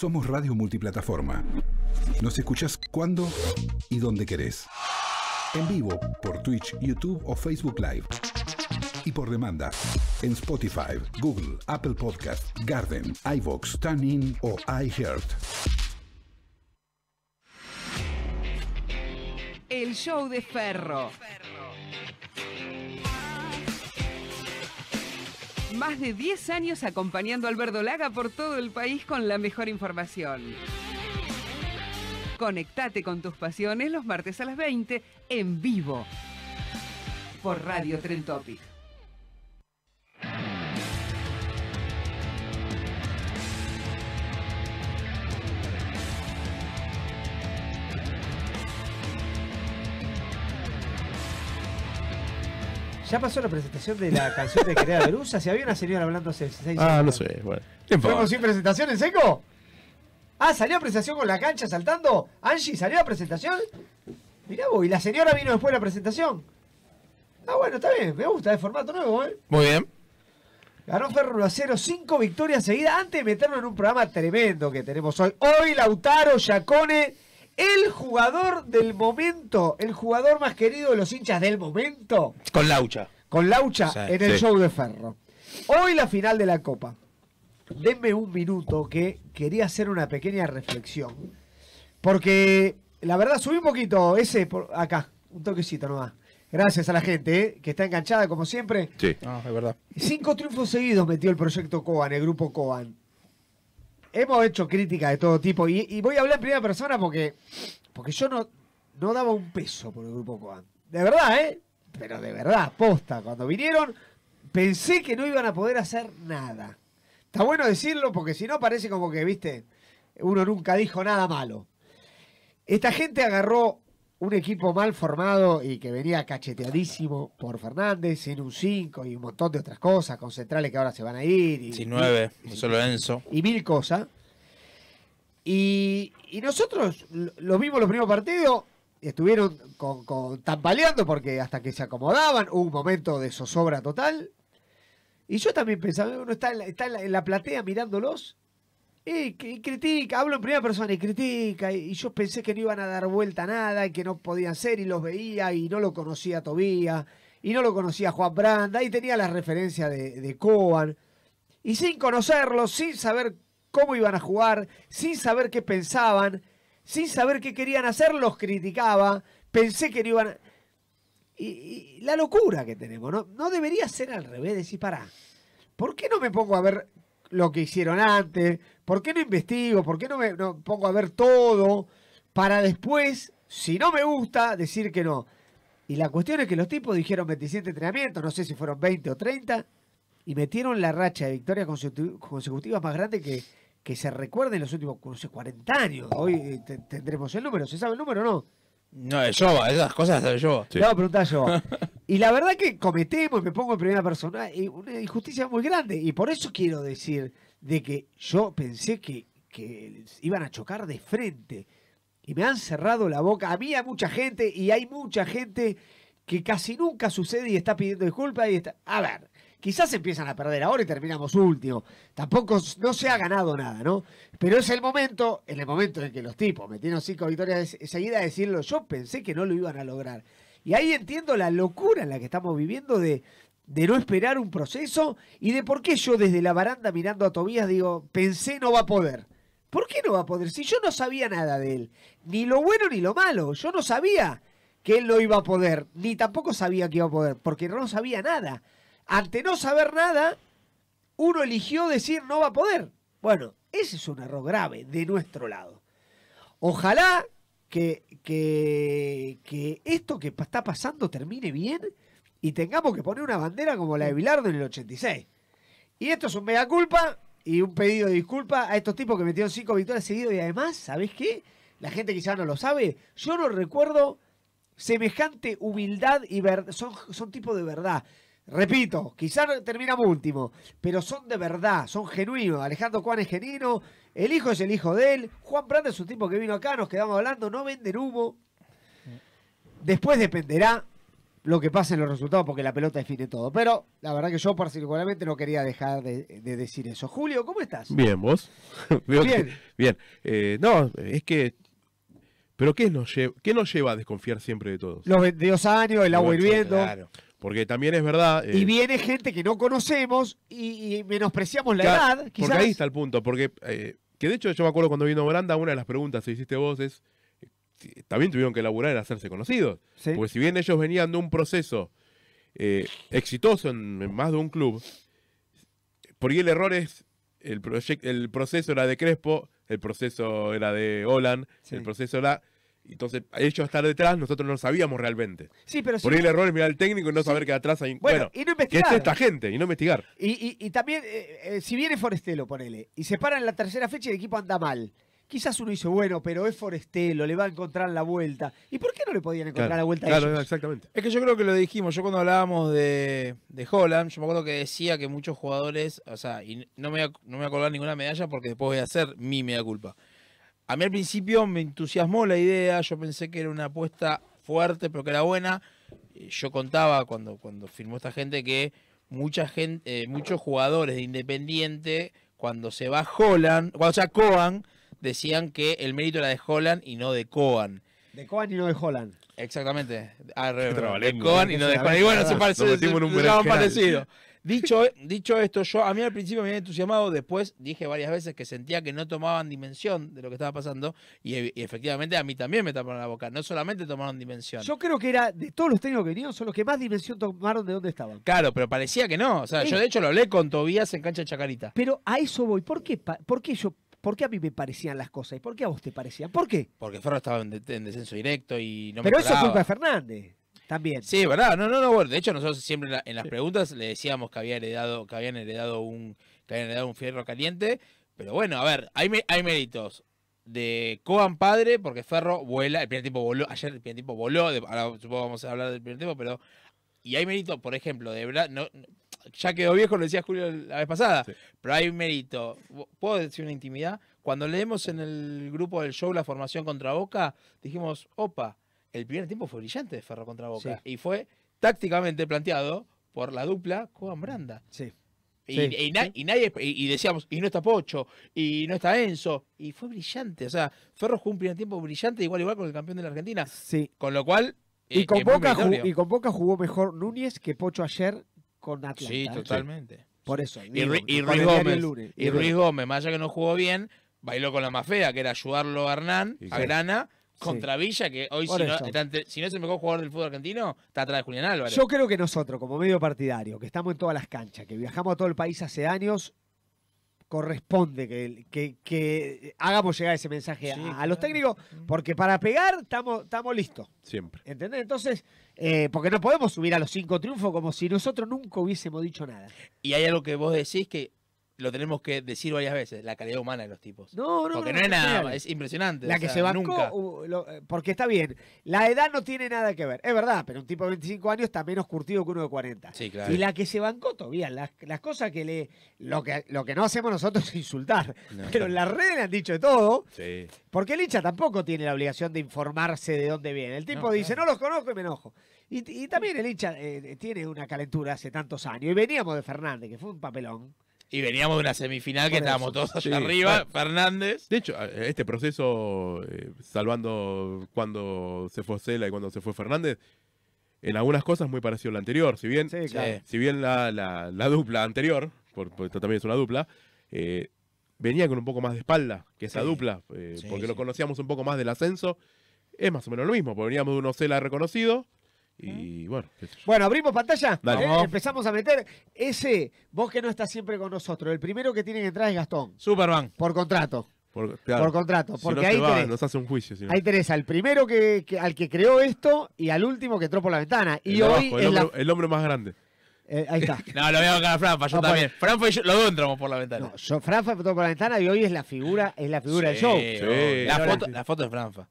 Somos radio multiplataforma. Nos escuchás cuando y donde querés. En vivo, por Twitch, YouTube o Facebook Live. Y por demanda, en Spotify, Google, Apple Podcast, Garden, iVox, TuneIn o iHeart. El show de Ferro. Más de 10 años acompañando a Alberto Laga por todo el país con la mejor información. Conectate con tus pasiones los martes a las 20 en vivo por Radio Tren Topic. Ya pasó la presentación de la canción de Querida Berusa. Si había una señora hablando hace 16 Ah, no sé. Bueno. ¿Fuimos sin presentación en seco? Ah, ¿salió a presentación con la cancha saltando? ¿Angie salió la presentación? Mirá vos, y la señora vino después de la presentación. Ah, bueno, está bien, me gusta, es formato nuevo, ¿eh? Muy bien. Ganó Ferro a 0, 5 victorias seguidas antes de meternos en un programa tremendo que tenemos hoy. Hoy Lautaro Yacone el jugador del momento, el jugador más querido de los hinchas del momento. Con Laucha. Con Laucha en el show de Ferro. Hoy la final de la Copa. Denme un minuto que quería hacer una pequeña reflexión. Porque la verdad subí un poquito ese acá, un toquecito nomás. Gracias a la gente eh, que está enganchada como siempre. Sí, es verdad. Cinco triunfos seguidos metió el proyecto Coan, el grupo Coan hemos hecho críticas de todo tipo y, voy a hablar en primera persona porque, porque yo no, no daba un peso por el grupo Coan. De verdad, ¿eh? Pero de verdad, posta. Cuando vinieron, pensé que no iban a poder hacer nada. Está bueno decirlo porque si no parece como que, viste, uno nunca dijo nada malo. Esta gente agarró un equipo mal formado y que venía cacheteadísimo por Fernández, en un 5 y un montón de otras cosas, con centrales que ahora se van a ir. Y, sin 9, solo Enzo. Y mil cosas. Y, y nosotros lo vimos los primeros partidos, estuvieron con, porque hasta que se acomodaban, hubo un momento de zozobra total. Y yo también pensaba, uno está en la platea mirándolos y, critica, hablo en primera persona y critica. Y, yo pensé que no iban a dar vuelta a nada, que no podían ser, y los veía, y no lo conocía Tobía, y no lo conocía Juan Branda, y tenía la referencia de, de Y sin conocerlos, sin saber cómo iban a jugar, sin saber qué pensaban, sin saber qué querían hacer, los criticaba. Pensé que no iban a. Y, la locura que tenemos, ¿no? No debería ser al revés, decir, pará. ¿Por qué no me pongo a ver lo que hicieron antes? ¿Por qué no investigo? ¿Por qué no me pongo a ver todo? Para después, si no me gusta, decir que no. Y la cuestión es que los tipos dijeron 27 entrenamientos, no sé si fueron 20 o 30, y metieron la racha de victorias consecutivas más grande que, que se recuerde en los últimos no 40 años. Hoy eh, tendremos el número, ¿se sabe el número o no? No, es esas cosas de yo Sí. No, Y la verdad que cometemos, me pongo en primera persona, una injusticia muy grande. Y por eso quiero decir de que yo pensé que, que iban a chocar de frente. Y me han cerrado la boca. A mí hay mucha gente y hay mucha gente que casi nunca sucede y está pidiendo disculpas. Y está... A ver, quizás empiezan a perder ahora y terminamos último. Tampoco no se ha ganado nada, ¿no? Pero es el momento, en el momento en que los tipos metieron cinco victorias a decirlo, yo pensé que no lo iban a lograr. Y ahí entiendo la locura en la que estamos viviendo de, no esperar un proceso y de por qué yo desde la baranda mirando a Tobías digo, pensé no va a poder. ¿Por qué no va a poder? Si yo no sabía nada de él, ni lo bueno ni lo malo, yo no sabía que él no iba a poder, ni tampoco sabía que iba a poder, porque no sabía nada. Ante no saber nada, uno eligió decir no va a poder. Bueno, ese es un error grave de nuestro lado. Ojalá que, esto que está pasando termine bien y tengamos que poner una bandera como la de Bilardo en el 86. Y esto es un mega culpa y un pedido de disculpa a estos tipos que metieron cinco victorias seguidas y además, sabéis qué? La gente quizá no lo sabe, yo no recuerdo semejante humildad y son, son tipos de verdad. Repito, quizá terminamos último, pero son de verdad, son genuinos. Alejandro Juan es genuino, el hijo es el hijo de él. Juan Brand es un tipo que vino acá, nos quedamos hablando, no venden humo. Después dependerá lo que pase en los resultados porque la pelota define todo. Pero la verdad que yo particularmente no quería dejar de, decir eso. Julio, ¿cómo estás? Bien, vos. bien. bien. Eh, no, es que pero ¿qué nos, lleva, nos lleva a desconfiar siempre de todos? Los 22 años, el agua hirviendo. Claro. Porque también es verdad. y eh, viene gente que no conocemos y, menospreciamos la edad. Porque ahí está el punto. Porque, eh, que de hecho, yo me acuerdo cuando vino Branda, una de las preguntas que hiciste vos es: también tuvieron que elaborar en hacerse conocidos. Porque si bien ellos venían de un proceso eh, exitoso en, más de un club, por ahí el error es el, el proceso era de Crespo, el proceso era de Olan, el proceso era... Entonces, ellos estar detrás, nosotros no lo sabíamos realmente. Sí, pero Por el error mirar al técnico y no saber que atrás hay. Bueno, bueno y no investigar. Que esta gente, y no investigar. Y, también, eh, eh, si viene Forestelo, ponele, y se para en la tercera fecha y el equipo anda mal quizás uno dice, bueno, pero es Forestelo, le va a encontrar la vuelta. ¿Y por qué no le podían encontrar la vuelta claro, a ellos? exactamente. Es que yo creo que lo dijimos, yo cuando hablábamos de, Holland, yo me acuerdo que decía que muchos jugadores, o sea, y no me, voy a, no me ninguna medalla porque después voy a hacer mi media culpa. A mí al principio me entusiasmó la idea, yo pensé que era una apuesta fuerte, pero que era buena. Eh, yo contaba cuando, cuando firmó esta gente que mucha gente, eh, muchos jugadores de Independiente, cuando se va Holland, o sea, Coan, decían que el mérito era de Holland y no de Coan. De Coan y no de Holland. Exactamente. Ah, de Coan ¿eh? y no de Holland. Y bueno, se parece, parecido. Dicho, e, dicho esto, yo a mí al principio me había entusiasmado, después dije varias veces que sentía que no tomaban dimensión de lo que estaba pasando y, e, efectivamente a mí también me taparon la boca, no solamente tomaron dimensión. Yo creo que era de todos los técnicos que vinieron, son los que más dimensión tomaron de dónde estaban. Claro, pero parecía que no, o sea, yo de hecho lo hablé con Tobías en cancha de Chacarita. Pero a eso voy, ¿por qué, por qué yo ¿Por qué a mí me parecían las cosas y por qué a vos te parecían? ¿Por qué? Porque Ferro estaba en, descenso directo y no Pero eso es culpa de Fernández también. Sí, verdad. No, no, no. Bueno, de hecho nosotros siempre en, las preguntas le decíamos que había heredado, que habían heredado un, un fierro caliente. Pero bueno, a ver, hay, hay méritos de Coan padre, porque Ferro vuela, el primer tiempo voló, ayer el primer tipo voló, ahora supongo que vamos a hablar del primer tiempo, pero... Y hay méritos, por ejemplo, de verdad ya quedó viejo, lo decía Julio la vez pasada, pero hay mérito. ¿Puedo decir una intimidad? Cuando leemos en el grupo del show la formación contra Boca, dijimos, opa, el primer tiempo fue brillante de Ferro contra Boca. Y fue tácticamente planteado por la dupla Juan Branda. Sí. Y, nadie y, decíamos, y no está Pocho, y no está Enzo, y fue brillante. O sea, Ferro jugó un primer tiempo brillante, igual igual con el campeón de la Argentina. Sí. Con lo cual. Y, eh, con, y con Boca jugó mejor Núñez que Pocho ayer con Atlanta. ¿eh? Sí, totalmente. Por eso. Y, Ruiz Gómez, más allá que no jugó bien, bailó con la más fea, que era ayudarlo a Hernán, a Grana, contra Villa, que hoy si no, es el mejor jugador del fútbol argentino, está atrás de Julián Álvarez. Yo creo que nosotros, como medio partidario, que estamos en todas las canchas, que viajamos a todo el país hace años, corresponde que, hagamos llegar ese mensaje a, los técnicos, porque para pegar estamos listos. Siempre. ¿Entendés? Entonces, eh, porque no podemos subir a los cinco triunfos como si nosotros nunca hubiésemos dicho nada. Y hay algo que vos decís que lo tenemos que decir varias veces, la calidad humana de los tipos. No, no, Porque no, es nada, es impresionante. La que se bancó, nunca. Uh, eh, porque está bien, la edad no tiene nada que ver. Es verdad, pero un tipo de 25 años está menos curtido que uno de 40. Sí, claro. Y la que se bancó todavía, las, cosas que le... Lo que, lo que no hacemos nosotros es insultar. Pero en las redes le han dicho de todo. Sí. Porque el hincha tampoco tiene la obligación de informarse de dónde viene. El tipo dice, no los conozco y me enojo. Y, también el hincha eh, tiene una calentura hace tantos años. Y veníamos de Fernández, que fue un papelón. Y veníamos de una semifinal que estábamos todos allá arriba, Fernández. De hecho, este proceso, eh, salvando cuando se fue Cela y cuando se fue Fernández, en algunas cosas muy parecido al anterior. Si bien, si bien la, dupla anterior, porque esto también es una dupla, eh, venía con un poco más de espalda que esa dupla, eh, porque lo conocíamos un poco más del ascenso. Es más o menos lo mismo, porque veníamos de uno Cela reconocido y bueno. Bueno, abrimos pantalla. Eh, empezamos a meter ese, vos que no estás siempre con nosotros. El primero que tiene que entrar es Gastón. Superman. Por contrato. Por, contrato. porque ahí, nos hace un juicio, ahí tenés al primero que, al que creó esto y al último que entró por la ventana. Y el hoy. el, hombre, más grande. Eh, ahí está. no, lo veo a a Franfa, yo ah, también. Franfa y yo, los dos entramos por la ventana. No, Franfa entró por la ventana y hoy es la figura, es la figura del show. Sí, la, foto, la, foto, de Franfa.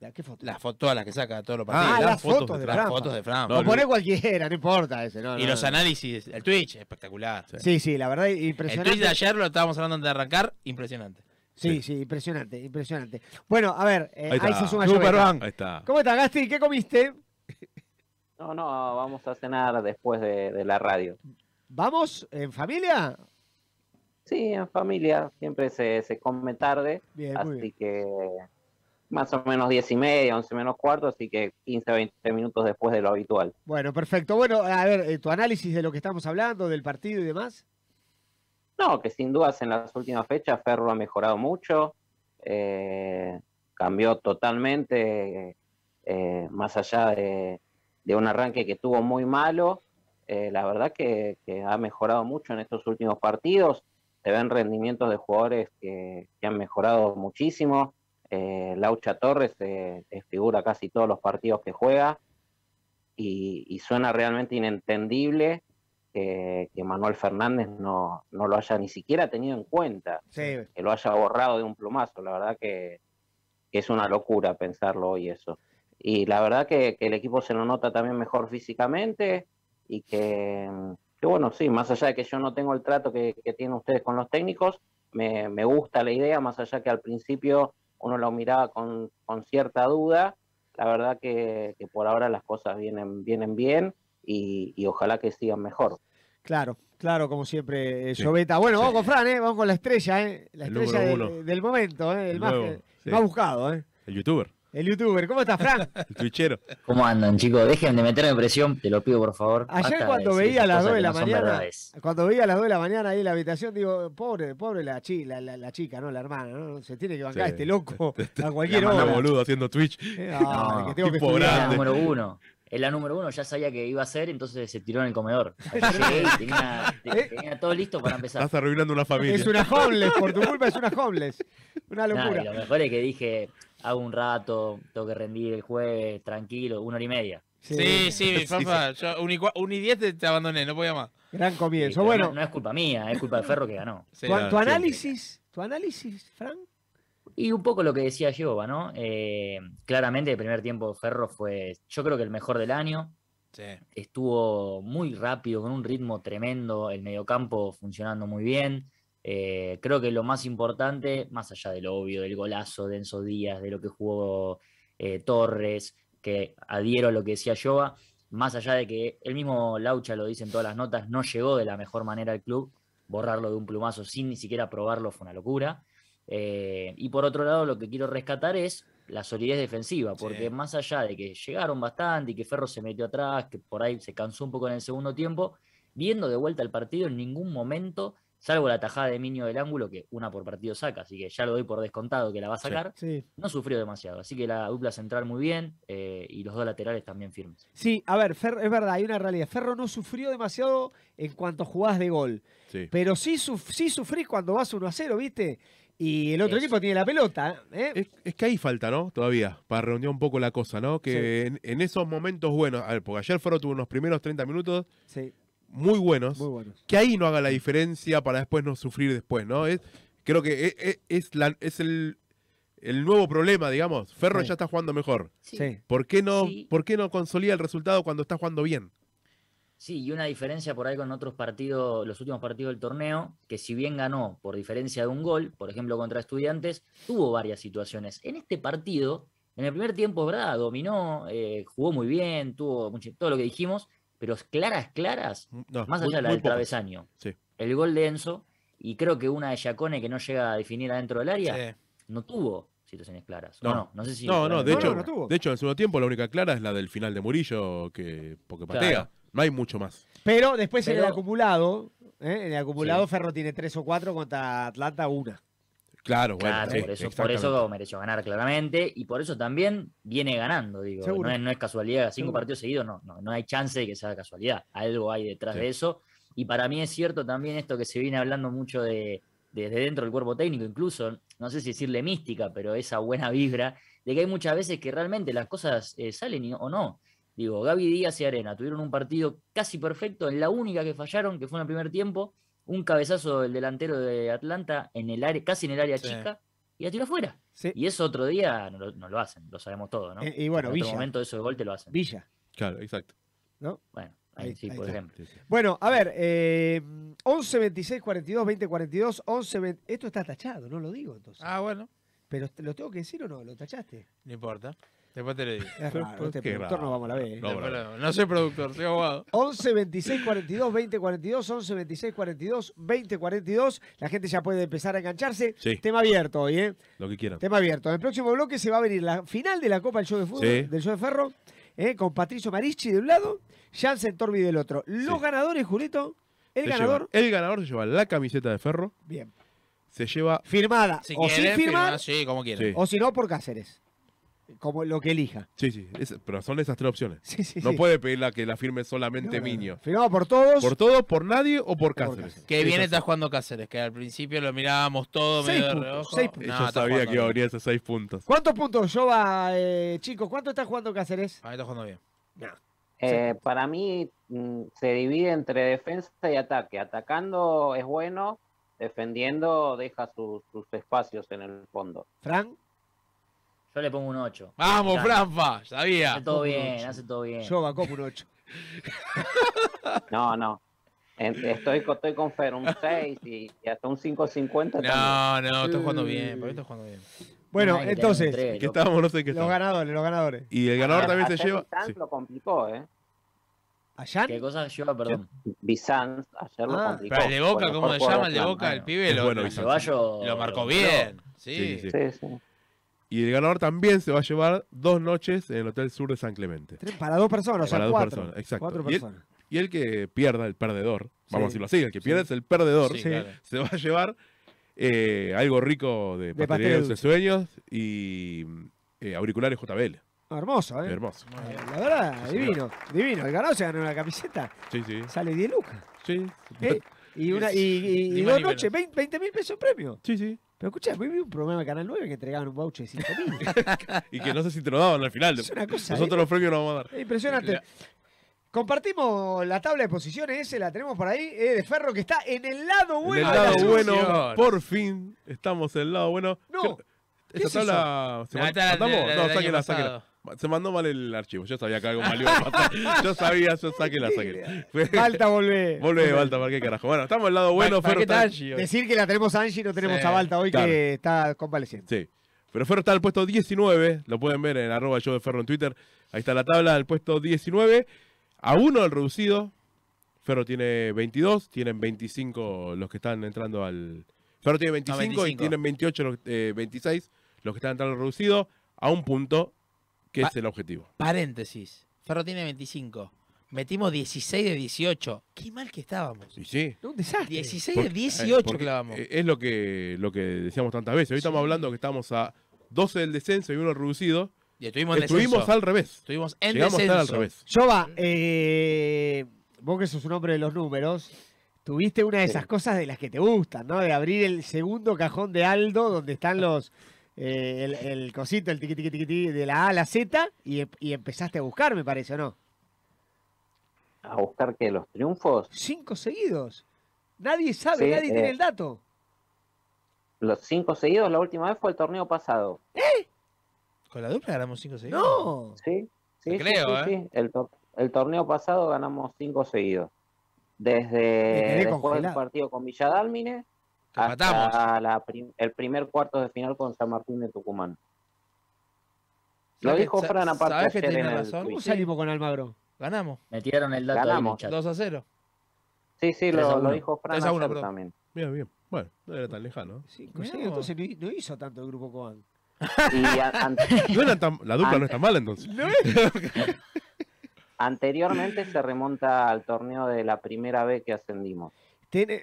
¿La, qué foto? Las fotos, las que saca todo lo ah, partidos. Ah, las, fotos, de Las fotos de Fran. No, cualquiera, no importa ese. y los análisis, el Twitch, espectacular. Sí. sí, la verdad, impresionante. El Twitch de ayer lo estábamos hablando de arrancar, impresionante. Sí, sí, impresionante, impresionante. Bueno, a ver, eh, ahí, ahí, se suma Ahí está. ¿Cómo estás, Gasti? ¿Qué comiste? No, no, vamos a cenar después de, la radio. ¿Vamos en familia? Sí, en familia. Siempre se, come tarde. Bien, así que más o menos diez y media, once menos cuarto, así que 15, 20 minutos después de lo habitual. Bueno, perfecto. Bueno, a ver, eh, tu análisis de lo que estamos hablando, del partido y demás. No, que sin dudas en las últimas fechas Ferro ha mejorado mucho, eh, cambió totalmente, eh, más allá de, un arranque que tuvo muy malo, la verdad que, ha mejorado mucho en estos últimos partidos, se ven rendimientos de jugadores que han mejorado muchísimo, eh, Laucha Torres eh, figura casi todos los partidos que juega y, suena realmente inentendible eh, que, Manuel Fernández no, lo haya ni siquiera tenido en cuenta, que lo haya borrado de un plumazo. La verdad que, es una locura pensarlo hoy eso. Y la verdad que, el equipo se lo nota también mejor físicamente y que, bueno, sí, más allá de que yo no tengo el trato que, que tienen ustedes con los técnicos, me, me gusta la idea, más allá que al principio uno lo miraba con, con cierta duda. La verdad que, por ahora las cosas vienen, vienen bien y, y ojalá que sigan mejor. Claro, claro, como siempre, Lloveta. Eh, bueno, vamos con Fran, ¿eh? vamos con la estrella, ¿eh? la estrella del momento, ¿eh? el, más, buscado. ¿eh? El youtuber. El youtuber, ¿cómo estás, Fran? El twitchero. ¿Cómo andan, chicos? Dejen de meterme presión, te lo pido, por favor. Ayer cuando veía a las 2 de la mañana, cuando veía a las 2 de la mañana ahí en la habitación, digo, pobre, pobre la, la, chica, ¿no? La hermana, ¿no? Se tiene que bancar este loco a cualquier hora. boludo haciendo Twitch. Eh, no, número uno Es la número uno ya sabía que iba a ser, entonces se tiró en el comedor. Llegué eh, tenía, todo listo para empezar. Estás arruinando una familia. Es una homeless, por tu culpa es una homeless. Una locura. lo mejor es que dije, hago un rato, tengo que rendir el jueves, tranquilo, una hora y media. Sí, sí, mi Fafa, yo un y, diez te, abandoné, no podía más. Gran comienzo. bueno, no, es culpa mía, es culpa de Ferro que ganó. ¿Tu, análisis, tu análisis, Frank? Y un poco lo que decía Giova, ¿no? Eh, claramente el primer tiempo Ferro fue, yo creo que el mejor del año. Sí. Estuvo muy rápido, con un ritmo tremendo, el mediocampo funcionando muy bien. Eh, creo que lo más importante, más allá de lo obvio, del golazo de Enzo Díaz, de lo que jugó eh, Torres, que adhiero a lo que decía yo más allá de que el mismo Laucha lo dice en todas las notas, no llegó de la mejor manera al club, borrarlo de un plumazo sin ni siquiera probarlo fue una locura. Eh, y por otro lado, lo que quiero rescatar es la solidez defensiva, porque más allá de que llegaron bastante y que Ferro se metió atrás, que por ahí se cansó un poco en el segundo tiempo, viendo de vuelta el partido en ningún momento salvo la tajada de Minio del ángulo, que una por partido saca, así que ya lo doy por descontado que la va a sacar, no sufrió demasiado. Así que la dupla central muy bien eh, y los dos laterales también firmes. Sí, a ver, Fer, es verdad, hay una realidad. Ferro no sufrió demasiado en cuanto jugás de gol, pero sí, sí sufrís cuando vas 1 a 0, ¿viste? Y el otro equipo tiene la pelota. ¿eh? Es, que ahí falta, ¿no? Todavía, para reunir un poco la cosa, ¿no? Que en, esos momentos bueno, a ver, porque ayer Ferro tuvo unos primeros 30 minutos sí muy buenos, que ahí no haga la diferencia para después no sufrir después, ¿no? Es, creo que e, e, es, la, es el, nuevo problema, digamos. Ferro ya está jugando mejor. Sí. ¿Por, qué no, ¿Por qué no consolida el resultado cuando está jugando bien? Sí, y una diferencia por ahí con otros partidos, los últimos partidos del torneo, que si bien ganó por diferencia de un gol, por ejemplo contra estudiantes, tuvo varias situaciones. En este partido, en el primer tiempo, ¿verdad? Dominó, eh, jugó muy bien, tuvo mucho, todo lo que dijimos, pero claras, claras, mm, más allá de la del travesaño. El gol de Enzo, y creo que una de Giacone que no llega a definir adentro del área, no tuvo situaciones claras. No, no, no sé si. No, no, de, hecho, de hecho, en el segundo tiempo la única clara es la del final de Murillo, que porque patea. No hay mucho más. Pero después en el acumulado, ¿eh? en el acumulado Ferro tiene tres o cuatro contra Atlanta una. Claro, bueno, por, eso, por mereció ganar claramente y por eso también viene ganando, digo. No es, no casualidad, cinco partidos seguidos, no, no, hay chance de que sea casualidad. Algo hay detrás de eso. Y para mí es cierto también esto que se viene hablando mucho de, desde dentro del cuerpo técnico, incluso, no sé si decirle mística, pero esa buena vibra, de que hay muchas veces que realmente las cosas eh, salen o no. Digo, Gaby Díaz y Arena tuvieron un partido casi perfecto en la única que fallaron, que fue en el primer tiempo, un cabezazo del delantero de Atlanta en el área, casi en el área chica, y la tiró afuera. Y eso otro día no lo, hacen, lo sabemos todo, ¿no? Eh, y bueno, en momento de gol te lo hacen. Villa. Claro, exacto. ¿No? Bueno, ahí, sí, por ejemplo. Bueno, a ver, eh, 11, 26, 42, 20, 42, 11, Esto está tachado, no lo digo entonces. Ah, bueno. Pero lo tengo que decir o no, lo tachaste. No importa no vamos ¿eh? No, productor, soy abogado. 11 26 42 20 42, 11 26 42 20 42. La gente ya puede empezar a engancharse. Tema abierto hoy, ¿eh? Lo que quieran. Tema abierto. En el próximo bloque se va a venir la final de la Copa del Show de Fútbol, del Show de Ferro, ¿eh? con Patricio Marichi de un lado, Janssen Torbi del otro. Los ganadores, Julito. El ganador. el ganador se lleva la camiseta de Ferro. Bien. Se lleva. Firmada. o sí, como O si no, por Cáceres. Como lo que elija. Sí, sí, pero son esas tres opciones. no puede pedirla que la firme solamente Miño. Firmado por todos. Por todos, por nadie o por Cáceres. Que bien está jugando Cáceres, que al principio lo mirábamos todo medio puntos, No, sabía que habría esos seis puntos. ¿Cuántos puntos, Yo eh, chicos? ¿Cuánto está jugando Cáceres? Ahí está jugando bien. Eh, para mí mm, se divide entre defensa y ataque. Atacando es bueno, defendiendo deja sus, sus espacios en el fondo. Frank. Yo le pongo un 8. Vamos, Franfa, sabía. Hace todo bien, hace todo bien. Yo Bacopa un 8. no, no. Estoy, con Fer, un 6 y, hasta un 5.50. No, no, estoy jugando bien, jugando bien. Bueno, entonces, los ganadores, los ganadores. Y el ganador ah, también se lleva. Bizanz lo complicó, ¿eh? ¿Allán? ¿Qué cosa lleva, perdón? Bizanz, ayer lo ah. complicó. Pero el de Boca, ¿cómo se llama? El de Boca, el pibe, lo, lo marcó bien. Sí. sí. sí. Y el ganador también se va a llevar dos noches en el Hotel Sur de San Clemente. Para dos personas, o sea, dos cuatro, personas, exacto. Cuatro personas. Y, el, que pierda, el perdedor, vamos a decirlo así, el que pierda es el perdedor, se va a llevar eh, algo rico de, de de sueños y eh, auriculares JBL. hermoso, ¿eh? Hermoso. La verdad, divino, divino. El ganador se gana una camiseta. Sí, sí. Sale 10 lucas. Sí. Eh, y, una, y, dos noches, 20 mil pesos premio. Sí, sí. Pero escucha, vi un problema de Canal 9 que entregaban un voucher de 5 y que no sé si te lo daban al final. Nosotros eh. los premios no vamos a dar. Impresionante. Eh, Compartimos la tabla de posiciones, esa la tenemos por ahí, es eh, de Ferro, que está en el lado bueno. En el lado bueno, por fin estamos en el lado bueno. No. ¿Qué, Es No, sáquela, sáquela. Se mandó mal el archivo. Yo sabía que algo mal Yo sabía, yo saqué la saqué. Balta, volvé. Volvé, Balta, ¿para qué carajo? Bueno, estamos al lado bueno, Ferro. Decir que la tenemos a Angie no tenemos a Balta hoy que está convaleciendo. Sí. Pero Ferro está al puesto 19. Lo pueden ver en arroba yo de Ferro en Twitter. Ahí está la tabla del puesto 19. A uno el reducido. Ferro tiene 22. Tienen 25 los que están entrando al. Ferro tiene 25, y tienen 28, 26 eh, los que están entrando al reducido. A un punto que es el objetivo. Paréntesis. Ferro tiene 25. Metimos 16 de 18. Qué mal que estábamos. Sí, sí. Un desastre. 16 de 18 e-, Es lo que, lo que decíamos tantas veces. Hoy estamos hablando que estamos a 12 del descenso y uno reducido. Y estuvimos, estuvimos al revés. Estuvimos en Llegamos descenso. A estar al revés. Jova, eh, vos que sos un hombre de los números, tuviste una de esas cosas de las que te gustan, ¿no? De abrir el segundo cajón de Aldo donde están los eh, el, cosito, el tiqui, de la A a la Z y, empezaste a buscar, me parece, ¿o no? ¿A buscar que los triunfos? Cinco seguidos. Nadie sabe, nadie tiene eh, el dato. Los cinco seguidos, la última vez fue el torneo pasado. ¿Eh? ¿Con la dupla ganamos cinco seguidos? No. Sí, sí. Creo, ¿eh? El, torneo pasado ganamos cinco seguidos. Desde el partido con Villadalmine hasta el primer cuarto de final con San Martín de Tucumán. Lo dijo Fran aparte. de que tiene razón? ¿Cómo salimos con Almagro? Ganamos. Metieron el dato Ganamos. 2 a 0. Sí, sí, lo, dijo Fran a 1, también. Bien, bien. Bueno, no era tan lejano. Sí, entonces no hizo tanto el grupo Coan. la dupla no está mala entonces. Anteriormente se remonta al torneo de la primera vez que ascendimos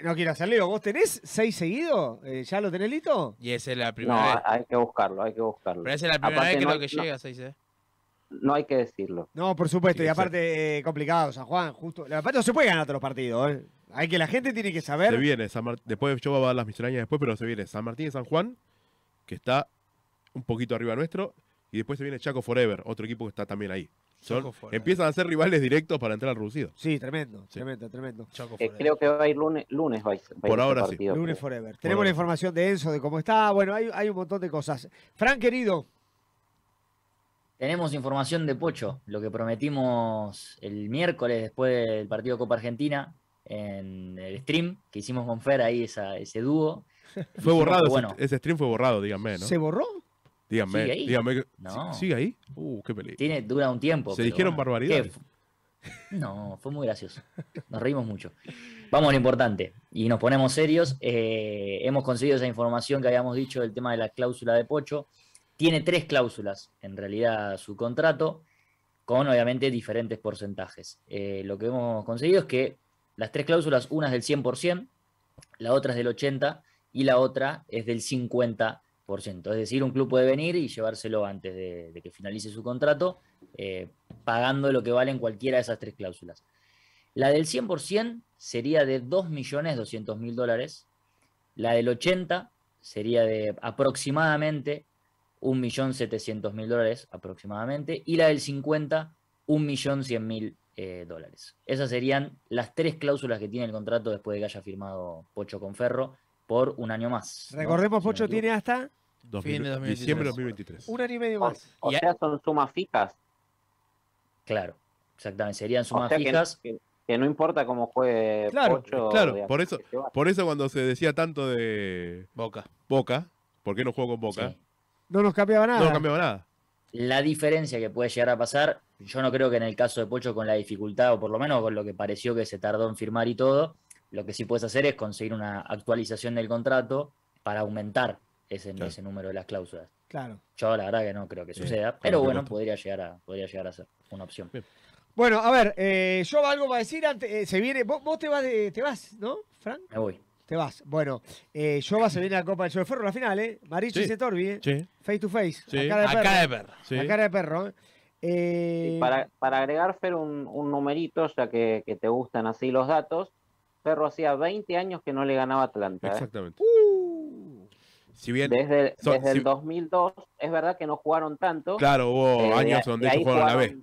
no quiero hacer ¿vos tenés seis seguidos? Eh, ¿Ya lo tenés listo? Y esa es la primera no, hay que buscarlo, hay que buscarlo. Pero esa es la primera vez que no, que llega, seis, ¿eh? No hay que decirlo. No, por supuesto, y aparte eh, complicado, San Juan, justo. Aparte no se puede ganar todos los partidos, ¿eh? Hay que la gente tiene que saber. Se viene, San Martín, después yo va a dar las misceláneas después, pero se viene San Martín y San Juan, que está un poquito arriba nuestro, y después se viene Chaco Forever, otro equipo que está también ahí empiezan a ser rivales directos para entrar al reducido Sí, tremendo, tremendo, tremendo. Eh, creo que va a ir lunes, lunes va Por este ahora sí. Lunes forever. Tenemos la información de Enzo, de cómo está. Bueno, hay, hay un montón de cosas. Fran, querido. Tenemos información de Pocho, lo que prometimos el miércoles después del partido Copa Argentina en el stream que hicimos con Fer ahí, ese dúo. Fue borrado, bueno, ese, stream fue borrado, díganme, ¿no? ¿Se borró? Dígame, ¿Sigue ahí? ¿Sigue ahí? Uh, qué peligro. Tiene, dura un tiempo. Se dijeron barbaridades. No, fue muy gracioso. Nos reímos mucho. Vamos a lo importante. Y nos ponemos serios. Eh, hemos conseguido esa información que habíamos dicho del tema de la cláusula de Pocho. Tiene tres cláusulas, en realidad, su contrato, con obviamente diferentes porcentajes. Eh, lo que hemos conseguido es que las tres cláusulas, una es del 100%, la otra es del 80% y la otra es del 50%. Es decir, un club puede venir y llevárselo antes de, que finalice su contrato, eh, pagando lo que valen cualquiera de esas tres cláusulas. La del 100% sería de 2.200.000 dólares. La del 80 sería de aproximadamente 1.700.000 dólares, aproximadamente. Y la del 50, 1.100.000 eh, dólares. Esas serían las tres cláusulas que tiene el contrato después de que haya firmado Pocho con Ferro por un año más. Recordemos, Pocho tiene hasta fin de diciembre de 2023. Un año y medio más. O, sea, son sumas fijas. Claro, exactamente. Serían sumas fijas. Que, no importa cómo juegue Pocho. Claro, por eso, por eso cuando se decía tanto de Boca. Boca, ¿por qué no juego con Boca? No nos cambiaba nada. No nos cambiaba nada. La diferencia que puede llegar a pasar, yo no creo que en el caso de Pocho con la dificultad, o por lo menos con lo que pareció que se tardó en firmar y todo, lo que sí puedes hacer es conseguir una actualización del contrato para aumentar ese, número de las cláusulas. Claro. Yo la verdad que no creo que suceda, pero bueno, podría llegar, a, podría llegar a ser una opción. Bueno, a ver, eh, yo algo a decir antes, eh, se viene, vos, te vas, te vas, ¿no, Frank? Me voy. Te vas. Bueno, eh, yo va se viene a la Copa del Show de Ferro, la final, ¿eh? Marichi y Setorbi, Face to face. Sí. A cara de perro. A cara de perro. Para, agregar, Fer, un, numerito, ya que, que, te gustan así los datos, Perro hacía 20 años que no le ganaba Atlanta. ¿eh? Exactamente. Uh. si bien, desde, el 2002, es verdad que no jugaron tanto. Claro, hubo eh, años donde ellos jugaron, la B.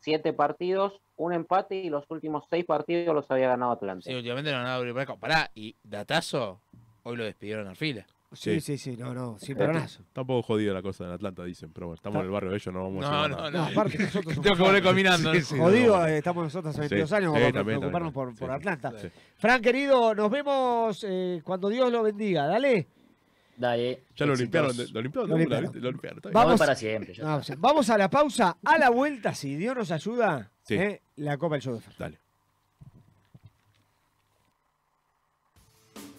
Siete partidos, un empate y los últimos seis partidos los había ganado Atlanta. Sí, últimamente lo no ganado Pará, y Datazo, hoy lo despidieron al fila. Sí, sí, sí, no, no, sin peronazo. Está un poco jodida la cosa en Atlanta, dicen, pero bueno, estamos en el barrio de ellos, no vamos a. No, no, no. Aparte, nosotros. Tengo que volver caminando. Jodido, estamos nosotros hace 22 años, vamos a preocuparnos por Atlanta. Fran, querido, nos vemos eh, cuando Dios lo bendiga, dale. Dale. Ya lo limpiaron, lo limpiaron, lo limpiaron. vamos, para siempre. vamos a la pausa, a la vuelta, si Dios nos ayuda, eh, la Copa del Show de Dale.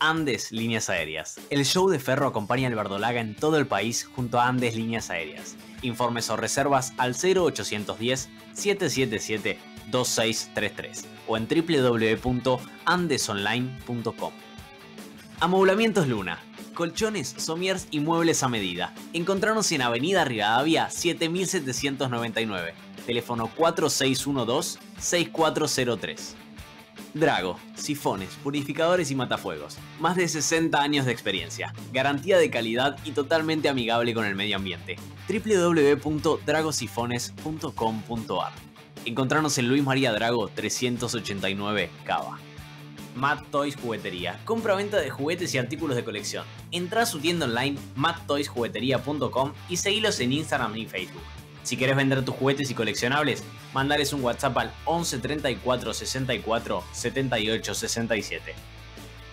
Andes Líneas Aéreas. El show de Ferro acompaña al Verdolaga en todo el país junto a Andes Líneas Aéreas. Informes o reservas al 0810-777-2633 o en www.andesonline.com. Amoblamientos Luna. Colchones, somiers y muebles a medida. Encontrarnos en Avenida Rivadavia 7799. Teléfono 4612-6403. Drago, sifones, purificadores y matafuegos. Más de 60 años de experiencia, garantía de calidad y totalmente amigable con el medio ambiente. www.dragosifones.com.ar Encontrarnos en Luis María Drago 389 Cava. Matt Toys Juguetería. Compra-venta de juguetes y artículos de colección. Entra a su tienda online madtoysjuguetería.com y seguilos en Instagram y Facebook. Si quieres vender tus juguetes y coleccionables, mandales un WhatsApp al 11 34 64 78 67.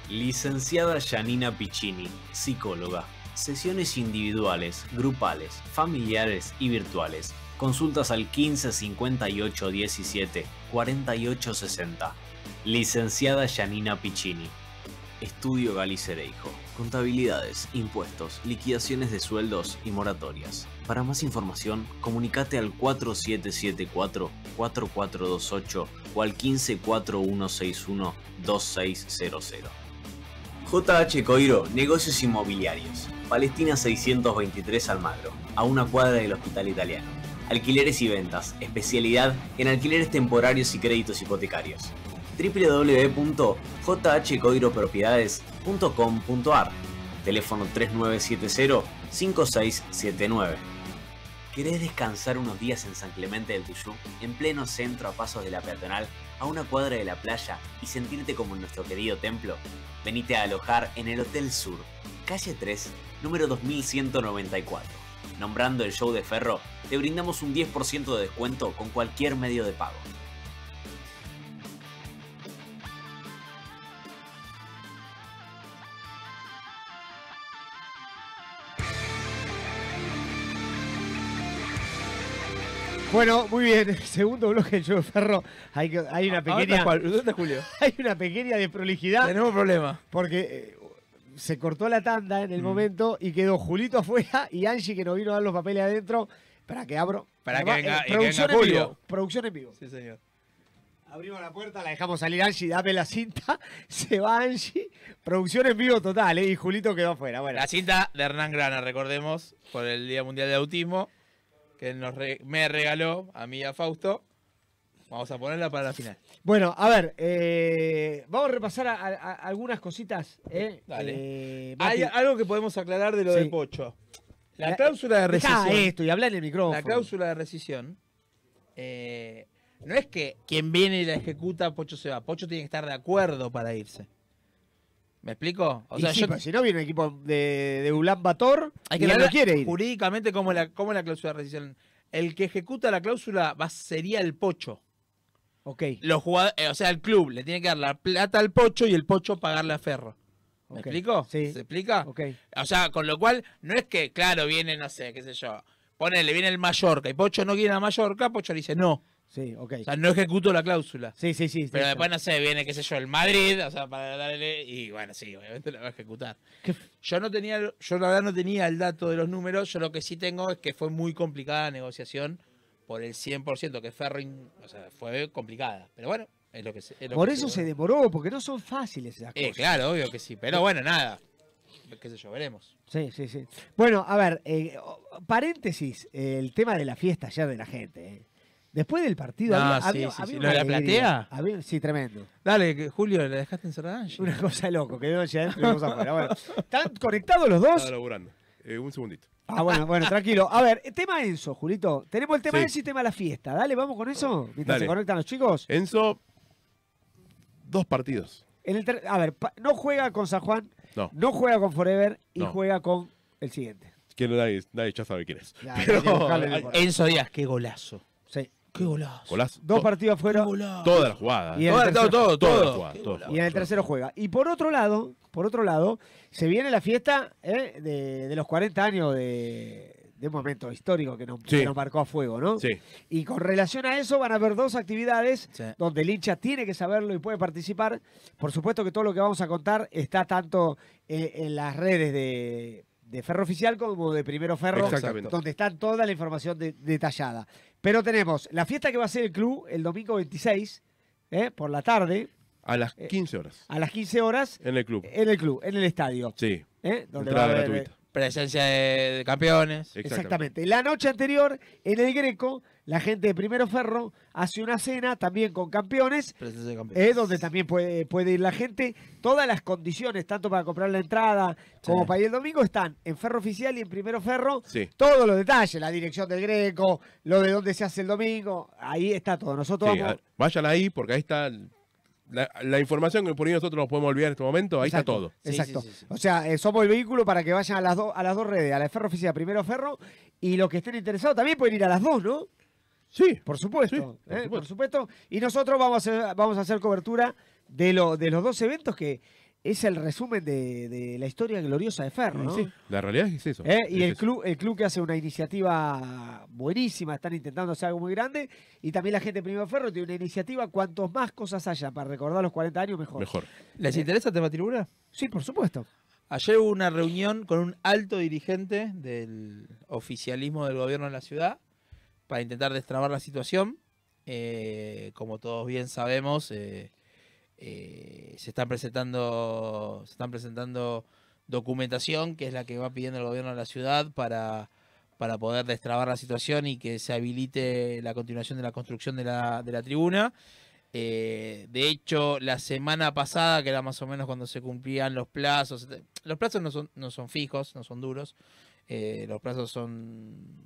Licenciada Janina Piccini, psicóloga. Sesiones individuales, grupales, familiares y virtuales. Consultas al 15 58 17 48 60. Licenciada Janina Piccini. Estudio Galicereijo. Contabilidades, impuestos, liquidaciones de sueldos y moratorias. Para más información, comunícate al 4774-4428 o al 154161-2600. JH Coiro, Negocios Inmobiliarios, Palestina 623 Almagro, a una cuadra del Hospital Italiano. Alquileres y ventas, especialidad en alquileres temporarios y créditos hipotecarios. www.jhcoiropropiedades.com.ar Teléfono 3970 5679 querés descansar unos días en San Clemente del Tuyú, en pleno centro a pasos de la peatonal, a una cuadra de la playa y sentirte como en nuestro querido templo, venite a alojar en el Hotel Sur, calle 3, número 2194. Nombrando el show de Ferro, te brindamos un 10% de descuento con cualquier medio de pago. Bueno, muy bien, segundo bloque del show de Ferro. Hay, ah, hay una pequeña. ¿Dónde está Julio? Hay una pequeña de prolijidad. Tenemos problema. Porque eh, se cortó la tanda en el mm. momento y quedó Julito afuera y Angie que nos vino a dar los papeles adentro. Para que abro. Para que venga, producción en vivo. Producción en vivo. Sí, señor. Abrimos la puerta, la dejamos salir Angie, dame la cinta, se va Angie. Producción en vivo total, ¿eh? y Julito quedó afuera. Bueno. La cinta de Hernán Grana, recordemos, por el Día Mundial de Autismo que me regaló a mí y a Fausto. Vamos a ponerla para la final. Bueno, a ver, eh, vamos a repasar algunas cositas. ¿eh? Eh, Hay algo que podemos aclarar de lo de Pocho. La, cláusula de rescisión. esto y habla en el micrófono. La cláusula de rescisión. no es que quien viene y la ejecuta, Pocho se va. Pocho tiene que estar de acuerdo para irse. ¿Me explico? O sea, si no viene el equipo de, de Ulan Bator, hay que quiere ir. Jurídicamente, ¿cómo la, la cláusula de rescisión? El que ejecuta la cláusula va, sería el pocho. Ok. Los eh, o sea, el club le tiene que dar la plata al pocho y el pocho pagarle a Ferro. ¿Me explico? ¿Se explica? Ok. O sea, con lo cual, no es que, claro, viene, no sé, qué sé yo. Ponele, viene el Mallorca y Pocho no quiere a Mallorca, Pocho dice no. Sí, ok. O sea, no ejecuto la cláusula. Sí, sí, sí. Pero después, no sé, viene, qué sé yo, el Madrid, o sea, para darle. Y bueno, sí, obviamente la va a ejecutar. Yo no tenía, yo la verdad no tenía el dato de los números. Yo lo que sí tengo es que fue muy complicada la negociación por el 100%, que Ferring, o sea, fue complicada. Pero bueno, es lo que por eso se, demoró, porque no son fáciles esas eh, cosas. claro, obvio que sí. Pero bueno, nada. Qué sé yo, veremos. Sí, sí, sí. Bueno, a ver, eh, paréntesis, el tema de la fiesta ayer de la gente. Eh. Después del partido. No, había, sí, sí, ¿Lo la platea? sí, tremendo. Dale, Julio, ¿la dejaste encerrada? Una cosa loco, quedó ya ya, y vamos afuera. Bueno, ¿están conectados los dos? Están laburando. Eh, un segundito. Ah, bueno, bueno, tranquilo. A ver, eh, tema Enzo, Julito. Tenemos el tema Enzo y tema la fiesta. Dale, vamos con eso. Mientras se conectan los chicos. Enzo, dos partidos. a ver, no juega con San Juan, no, no juega con Forever y juega con el siguiente. Que nadie, nadie, ya sabe quién es. Pero, Enzo Díaz, qué golazo. Qué golazo. Dos partidos fueron Todas las jugadas. Y Y en el tercero juega. Y por otro lado, por otro lado, se viene la fiesta eh, de, los 40 años de, un momento histórico que nos, marcó a fuego, ¿no? Y con relación a eso van a haber dos actividades donde el hincha tiene que saberlo y puede participar. Por supuesto que todo lo que vamos a contar está tanto eh, en las redes de Ferro Oficial como de Primero Ferro, donde está toda la información detallada. Pero tenemos la fiesta que va a ser el club el domingo 26, ¿eh? por la tarde. A las 15 eh, horas. a las 15 horas. En el club. En el club, en el estadio. Sí. ¿Eh? Presencia de, campeones. Exactamente. La noche anterior, en el Greco, la gente de Primero Ferro hace una cena también con campeones, de eh, donde también puede, puede ir la gente. Todas las condiciones, tanto para comprar la entrada como para ir el domingo, están en Ferro Oficial y en Primero Ferro. Sí. Todos los detalles, la dirección del Greco, lo de dónde se hace el domingo, ahí está todo. Nosotros vamos... Vayan ahí porque ahí está La, información que por ahí nosotros nos podemos olvidar en este momento, ahí está todo. Exacto. o sea, eh, somos el vehículo para que vayan a las, dos a las dos redes, a la Ferro Oficial Primero Ferro, y los que estén interesados también pueden ir a las dos, ¿no? Sí. Por supuesto, ¿eh? por, supuesto. Y nosotros vamos a, vamos a hacer cobertura de, lo, de los dos eventos que es el resumen de, la historia gloriosa de Ferro, ¿no? la realidad es eso. ¿Eh? Y el, Club, el club que hace una iniciativa buenísima, están intentando hacer algo muy grande, y también la gente de Primero Ferro tiene una iniciativa, cuantos más cosas haya para recordar los 40 años, mejor. Mejor. ¿Les eh, interesa el tema tribuna? Sí, por supuesto. Ayer hubo una reunión con un alto dirigente del oficialismo del gobierno de la ciudad, para intentar destrabar la situación. Eh, como todos bien sabemos, eh, eh, se, están presentando, se están presentando documentación que es la que va pidiendo el gobierno de la ciudad para, para poder destrabar la situación y que se habilite la continuación de la construcción de la, tribuna. de hecho, la semana pasada, que era más o menos cuando se cumplían los plazos, los plazos no son, fijos, no son duros, los plazos son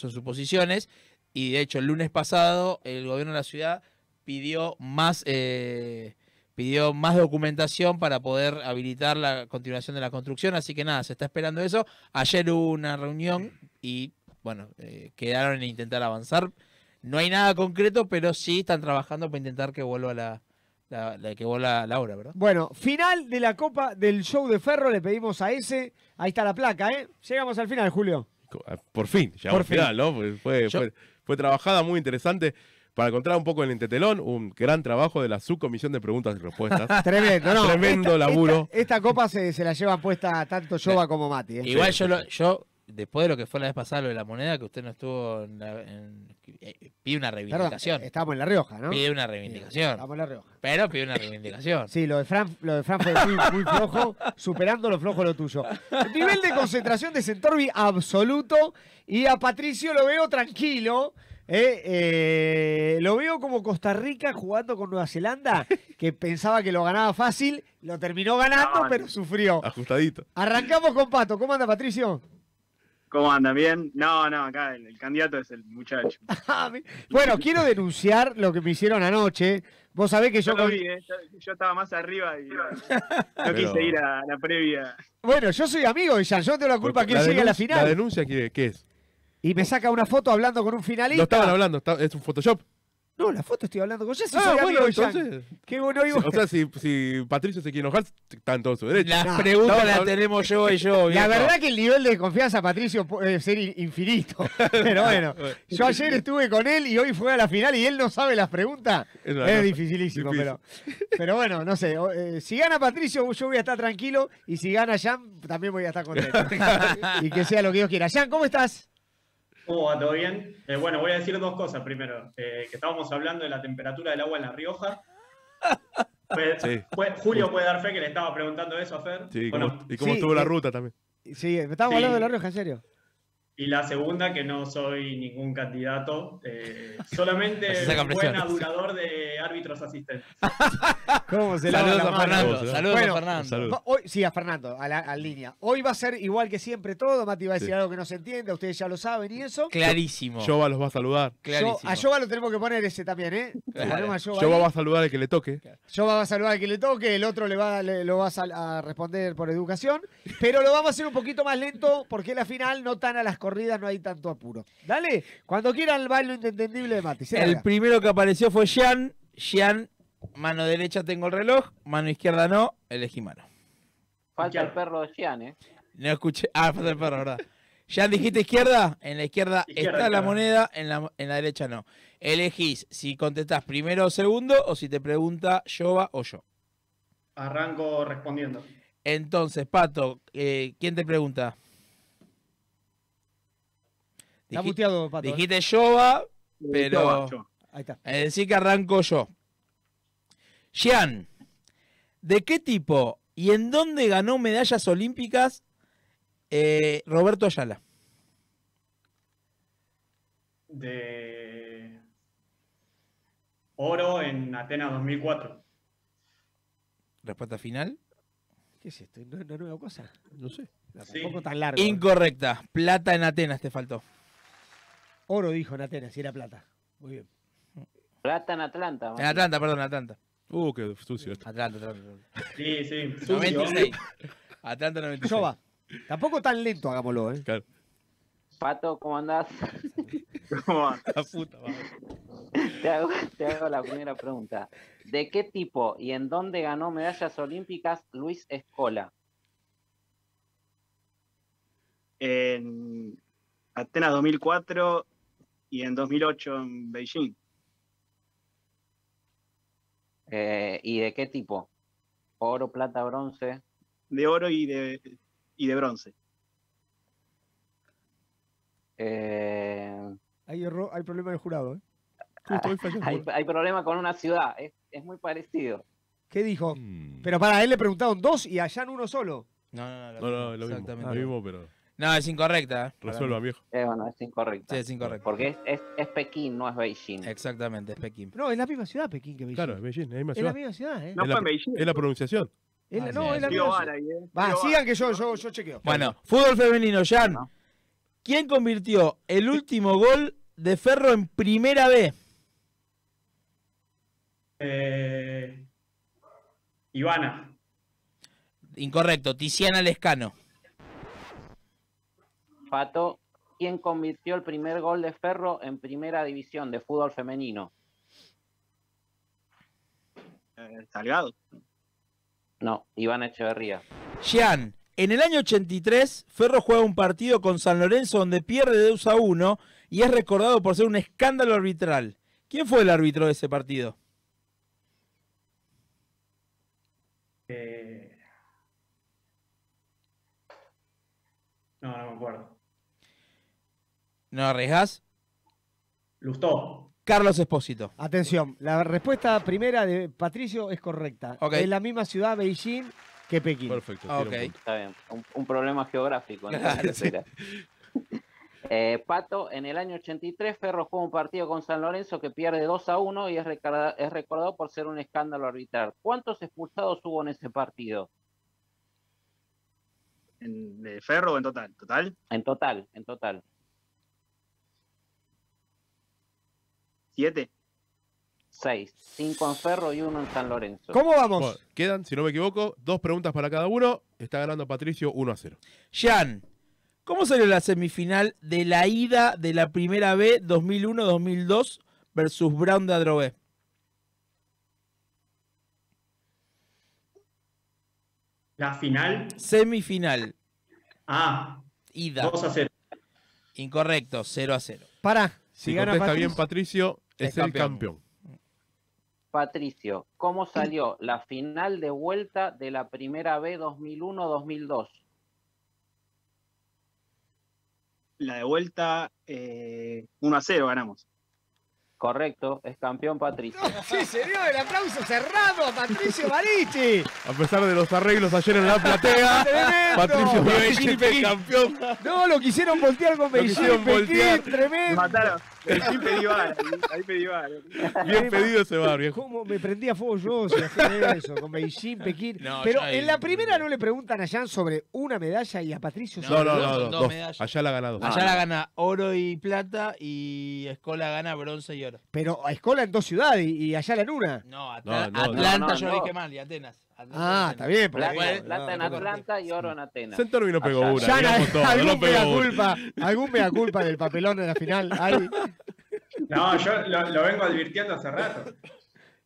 son suposiciones, y de hecho el lunes pasado el gobierno de la ciudad pidió más, eh, pidió más documentación para poder habilitar la continuación de la construcción, así que nada, se está esperando eso. Ayer hubo una reunión y bueno, eh, quedaron en intentar avanzar. No hay nada concreto, pero sí están trabajando para intentar que vuelva la, la, que vuelva ¿verdad? Bueno, final de la Copa del Show de Ferro, le pedimos a ese. Ahí está la placa, ¿eh? Llegamos al final, Julio. Ah, por fin, ya por final, ¿no? fue, trabajada muy interesante. Para encontrar un poco el entetelón un gran trabajo de la subcomisión de preguntas y respuestas. Tremendo, no. Tremendo laburo. Esta, copa se, la lleva puesta tanto Jova eh, como Mati. ¿eh? Igual yo, yo después de lo que fue la vez pasada, lo de la moneda, que usted no estuvo en, eh, pide una reivindicación. Eh, Estamos en La Rioja, ¿no? Pide una eh, reivindicación. Estamos en La Rioja. Pero pide una reivindicación. sí, lo de Fran, fue muy, flojo, superando lo flojo lo tuyo. nivel de concentración de Centorbi absoluto y a Patricio lo veo tranquilo. lo veo como Costa Rica jugando con Nueva Zelanda, que pensaba que lo ganaba fácil, lo terminó ganando, pero sufrió. Ajustadito. Arrancamos con Pato. ¿Cómo anda, Patricio? ¿Cómo andan? ¿Bien? No, no, acá el, candidato es el muchacho. Ah, bueno, quiero denunciar lo que me hicieron anoche. Vos sabés que yo... Yo, ¿eh? yo, estaba más arriba y no quise ir a la previa. Bueno, yo soy amigo y ya, yo tengo la culpa que llegue a la final. ¿La denuncia qué, es? Y me saca una foto hablando con un finalista. No estaban hablando, es un Photoshop. No, la foto estoy hablando con Ah, Qué bueno, O sea, si, Patricio se quiere enojar, está en su derecho. Las preguntas las tenemos yo y yo. La verdad que el nivel de confianza, Patricio, puede ser infinito. Pero bueno, yo ayer estuve con él y hoy fue a la final y él no sabe las preguntas. Es dificilísimo, Pero, pero bueno, no sé. Eh, si gana Patricio, yo voy a estar tranquilo y si gana Jan, también voy a estar contento. y que sea lo que Dios quiera. Jan, ¿cómo estás? ¿Cómo va? ¿Todo bien? Eh, bueno, voy a decir dos cosas primero. Eh, que estábamos hablando de la temperatura del agua en La Rioja. Pues, Julio puede dar fe que le estaba preguntando eso a Fer. y cómo estuvo la eh, ruta también. Sí, estábamos hablando de La Rioja, en serio. Y la segunda, que no soy ningún candidato, eh, solamente buen adulador de árbitros asistentes. ¿Cómo se saludos a Fernando, saludos a Fernando. sí, a Fernando, a la, línea. Hoy va a ser igual que siempre todo, Mati va a decir algo que no se entiende, ustedes ya lo saben y eso. Clarísimo. Yoba los va a saludar. Clarísimo. a lo tenemos que poner ese también, ¿eh? va a saludar al que le toque. yo va a saludar al que le toque, el otro le va lo vas a, responder por educación, pero lo vamos a hacer un poquito más lento porque la final no tan a las cosas no hay tanto apuro. Dale, cuando quieran el lo entendible de Mati. El primero que apareció fue Jean. Jean, mano derecha tengo el reloj, mano izquierda no, elegí mano. Falta el perro de Jean, ¿eh? No escuché. Ah, falta el perro, ¿verdad? Ya dijiste izquierda, en la izquierda, está la moneda, en la, en la, derecha no. Elegís si contestás primero o segundo o si te pregunta va o yo. Arranco respondiendo. Entonces, Pato, eh, ¿quién te pregunta? Dijiste ¿eh? yo pero. Ahí está. Eh, decir, que arranco yo. Jean, ¿de qué tipo y en dónde ganó medallas olímpicas eh, Roberto Ayala? De oro en Atenas 2004. ¿Respuesta final? ¿Qué es esto? ¿Una nueva cosa? No sé. Incorrecta. Plata en Atenas te faltó. Oro dijo en Atenas, y era plata. Muy bien. Plata en Atlanta. En Atlanta, perdón, Atlanta. Uh, qué sucio Atlanta, Atlanta. Atlanta. Sí, sí. 96. Atlanta 96. Yo va. Tampoco tan lento, hagámoslo, ¿eh? Claro. Pato, ¿cómo andás? ¿Cómo andás? La puta, te te hago la primera pregunta. ¿De qué tipo y en dónde ganó medallas olímpicas Luis Escola? En Atenas 2004 y en 2008 en Beijing. Eh, ¿Y de qué tipo? ¿Oro, plata, bronce? De oro y de, y de bronce. Eh, hay, hay problema del jurado. ¿eh? Ah, hay, hay, problema con una ciudad. Es, muy parecido. ¿Qué dijo? Mm. Pero para él le preguntaron dos y allá en uno solo. No, no, no, lo, no, no lo mismo, pero. No, es incorrecta. Resuelva, viejo. Eh, es incorrecta. Sí, es incorrecta. Porque es, es, Pekín, no es Beijing. Exactamente, es Pekín. No, es la misma ciudad Pekín que Beijing. Claro, es Beijing, es la misma ciudad. Es la misma ciudad, ¿eh? No fue Beijing. Es la pronunciación. no, es la misma eh. ciudad. sigan que yo, yo, yo chequeo. Bueno, fútbol femenino, Jan. ¿Quién convirtió el último gol de Ferro en primera B? Eh, Ivana. Incorrecto, Tiziana Lescano. Pato, ¿Quién convirtió el primer gol de Ferro en primera división de fútbol femenino. Eh, Salgado. No, Iván Echeverría. Jean, en el año 83, Ferro juega un partido con San Lorenzo donde pierde de 2 a 1 y es recordado por ser un escándalo arbitral. ¿Quién fue el árbitro de ese partido? Eh, no, no me acuerdo. ¿No arriesgas? Lustó. Carlos Espósito. Atención, la respuesta primera de Patricio es correcta. Es la misma ciudad, Beijing, que Pekín. Perfecto. Ah, Está bien. Un, problema geográfico. Eh, Pato, en el año 83 Ferro jugó un partido con San Lorenzo que pierde 2 a 1 y es, recordado, por ser un escándalo arbitral. ¿Cuántos expulsados hubo en ese partido? ¿En, Ferro o en total? ¿Total? En total, en total. Siete. Seis. en Ferro y 1 en San Lorenzo. ¿Cómo vamos? quedan, si no me equivoco, dos preguntas para cada uno. Está ganando Patricio 1 a 0. Jan, ¿cómo salió la semifinal de la ida de la primera B 2001-2002 versus Brown de Adrobe? ¿La final? Semifinal. Ah. Ida. 2 a 0. Incorrecto, 0 a 0. Para. Si, si gana bien Patricio, es, el campeón. Patricio, ¿cómo salió la final de vuelta de la primera B 2001-2002? La de vuelta 1 eh, a 0 ganamos. Correcto, es campeón Patricio. sí, dio el aplauso cerrado a Patricio Barichi. A pesar de los arreglos ayer en la platea, Patricio el campeón. No, lo quisieron voltear con Medellín. Lo Tremendo ahí pedí ahí pedí Bien pedido ese bar, ¿Cómo me prendía fuego yo si eso? Con Beijing, Pekín. Pero en la primera no le preguntan a Jan sobre una medalla y a Patricio No, no, no, dos. medallas. Allá la ganado. Allá ah, la gana oro y plata y Escola gana bronce y oro. Pero a Escola en dos ciudades y, allá en una. No, Atlanta yo dije mal y Atenas. Ah, está bien. Plata, plata en Atlanta y oro en Atenas. Centorbi no pegó una. Ya todo, algún no culpa, culpa del papelón de la final, No, yo lo, vengo advirtiendo hace rato.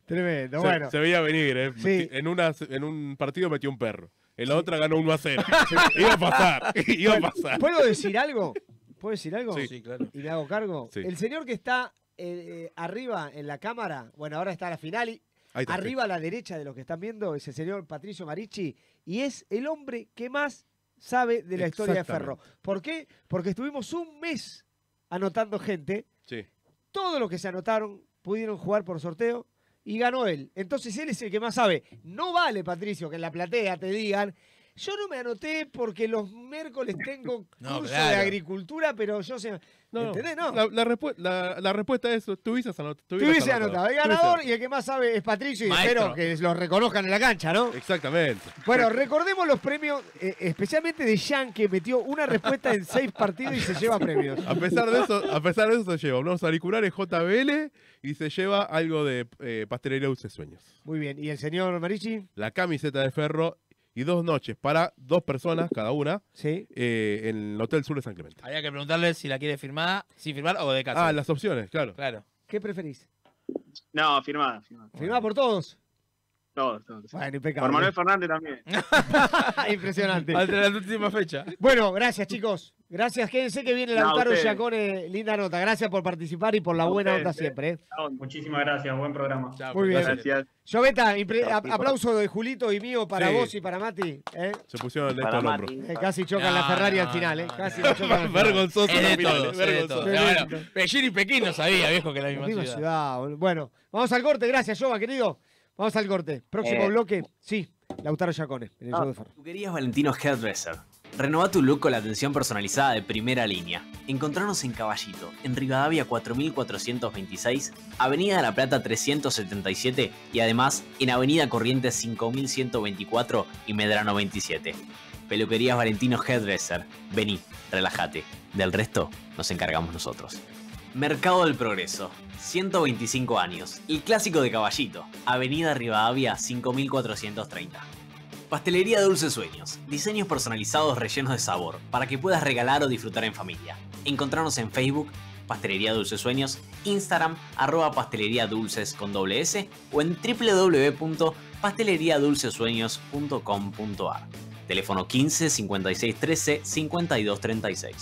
Tremendo, se, bueno. Se veía venir, ¿eh? En, en un partido metió un perro. En la otra ganó 1 a 0. iba a pasar, iba a pasar. ¿Puedo decir algo? ¿Puedo decir algo? Sí, sí claro. ¿Y le hago cargo? El señor que está eh, eh, arriba en la cámara, bueno, ahora está la final y Arriba eh. a la derecha de los que están viendo es el señor Patricio Marichi y es el hombre que más sabe de la historia de Ferro. ¿Por qué? Porque estuvimos un mes anotando gente. Sí. Todos los que se anotaron pudieron jugar por sorteo y ganó él. Entonces él es el que más sabe. No vale, Patricio, que en la platea te digan yo no me anoté porque los miércoles tengo curso de agricultura, pero yo sé. No, No. La, respuesta es: tuviste anotado. Tuviste anotado. El ganador y el que más sabe es Patricio y espero que lo reconozcan en la cancha, ¿no? Exactamente. Bueno, recordemos los premios, eh, especialmente de Jean, que metió una respuesta en seis partidos y se lleva premios. A pesar de eso, a pesar de eso se lleva unos auriculares JBL y se lleva algo de eh, pastelería Dulce Sueños. Muy bien. ¿Y el señor Marichi? La camiseta de ferro y dos noches para dos personas cada una eh, en el Hotel Sur de San Clemente. Había que preguntarle si la quiere firmada, sin firmar o de casa. Ah, las opciones, claro. Claro. ¿Qué preferís? No, firmada. ¿Firmada por todos? Por Manuel Fernández también. Impresionante. Hasta la última fecha. Bueno, gracias, chicos. Gracias, quédense que viene no, un Giacone. Linda nota. Gracias por participar y por la buena nota siempre. Eh. muchísimas gracias, buen programa. Muy bien. Gracias. Joveta, aplauso de Julito y mío para vos y para Mati. Eh. Se pusieron el dedo al hombro. casi chocan la Ferrari al final, ¿eh? Casi Vergonzoso, Vergonzoso. Bueno, y Pekín no sabía, viejo, que la misma, ciudad. Bueno, vamos al corte. Gracias, Jova, querido. Vamos al corte. Próximo eh, bloque. Sí, Lautaro Yacone, Peluquerías ah. Valentino Hairdresser. Renová tu look con la atención personalizada de primera línea. Encontrarnos en Caballito, en Rivadavia 4426, Avenida de la Plata 377 y además en Avenida Corrientes 5124 y Medrano 27. Peluquerías Valentino Headdresser Vení, relájate. Del resto nos encargamos nosotros. Mercado del Progreso, 125 años, el clásico de Caballito, Avenida Rivadavia 5430. Pastelería Dulces Sueños, diseños personalizados rellenos de sabor, para que puedas regalar o disfrutar en familia. Encontrarnos en Facebook, Pastelería Dulces Sueños, Instagram, arroba pastelería dulces con doble o en www.pasteleriadulcesueños.com.ar. Teléfono 15 56 13 52 36.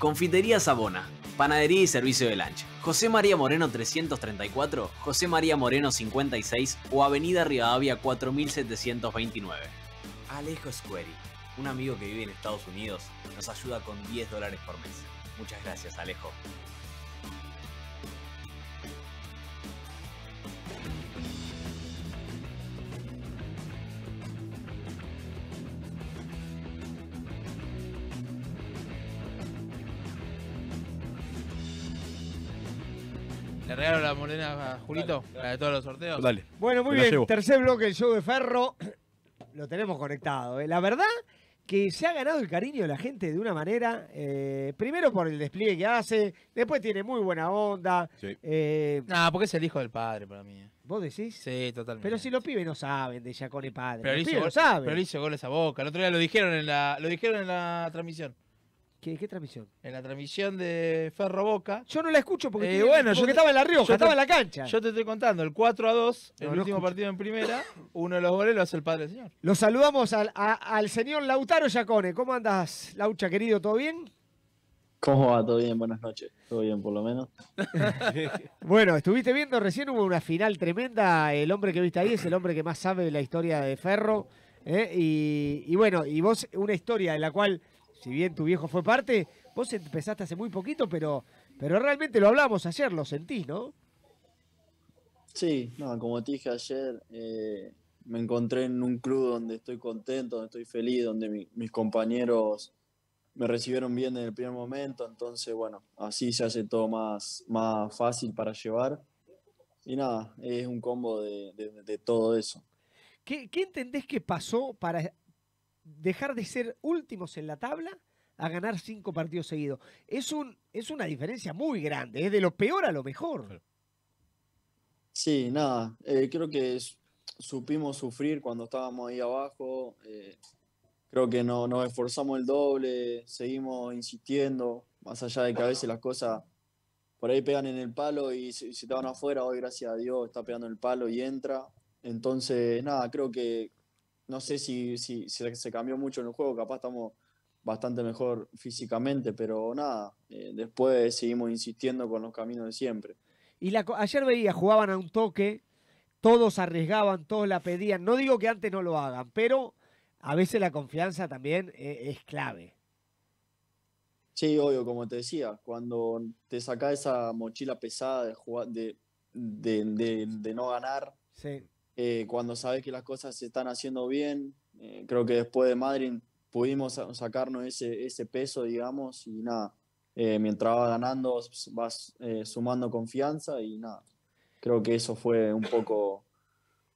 Confitería Sabona, Panadería y servicio de lancha. José María Moreno 334, José María Moreno 56 o Avenida Rivadavia 4729. Alejo Square, un amigo que vive en Estados Unidos, nos ayuda con 10 dólares por mes. Muchas gracias, Alejo. ¿Le regalo la morena a Julito? La de todos los sorteos. Dale. Bueno, muy bien. Tercer bloque, el show de Ferro. Lo tenemos conectado. Eh. La verdad que se ha ganado el cariño de la gente de una manera, eh, primero por el despliegue que hace, después tiene muy buena onda. Sí. Eh, porque es el hijo del padre para mí. ¿Vos decís? Sí, totalmente. Pero si los pibes no saben de Jacone padre. Pero saben. Pero hizo goles a Boca. El otro día lo dijeron en la, lo dijeron en la transmisión. ¿Qué, transmisión? En la transmisión de Ferro Boca. Yo no la escucho porque, eh, bueno, yo estaba en La Rioja, estaba en la cancha. Yo te estoy contando, el 4 a 2, el último partido en primera, uno de los goles lo hace el padre señor. Lo saludamos al, señor Lautaro Yacone. ¿Cómo andas, Laucha, querido? ¿Todo bien? ¿Cómo va? ¿Todo bien? Buenas noches. ¿Todo bien, por lo menos? bueno, estuviste viendo recién, hubo una final tremenda. El hombre que viste ahí es el hombre que más sabe de la historia de Ferro. ¿eh? Y, y bueno, y vos, una historia en la cual si bien tu viejo fue parte, vos empezaste hace muy poquito, pero, pero realmente lo hablamos ayer, lo sentís, ¿no? Sí, no, como te dije ayer, eh, me encontré en un club donde estoy contento, donde estoy feliz, donde mis compañeros me recibieron bien en el primer momento, entonces bueno, así se hace todo más, más fácil para llevar. Y nada, es un combo de, todo eso. ¿Qué, ¿Qué entendés que pasó para dejar de ser últimos en la tabla a ganar cinco partidos seguidos. Es, un, es una diferencia muy grande, es de lo peor a lo mejor. Sí, nada, eh, creo que supimos sufrir cuando estábamos ahí abajo, eh, creo que no, nos esforzamos el doble, seguimos insistiendo, más allá de que a veces las cosas por ahí pegan en el palo y se si estaban afuera, hoy gracias a Dios está pegando el palo y entra. Entonces, nada, creo que no sé si, se cambió mucho en el juego, capaz estamos bastante mejor físicamente, pero nada, eh, después seguimos insistiendo con los caminos de siempre. Y ayer veía, jugaban a un toque, todos arriesgaban, todos la pedían, no digo que antes no lo hagan, pero a veces la confianza también eh, es, clave. Sí, obvio, como te decía, cuando te saca esa mochila pesada de, de no ganar, sí eh, cuando sabes que las cosas se están haciendo bien. Eh, creo que después de Madrid pudimos sacarnos ese, peso, digamos, y nada, eh, mientras vas ganando vas sumando confianza y nada, creo que eso fue un poco...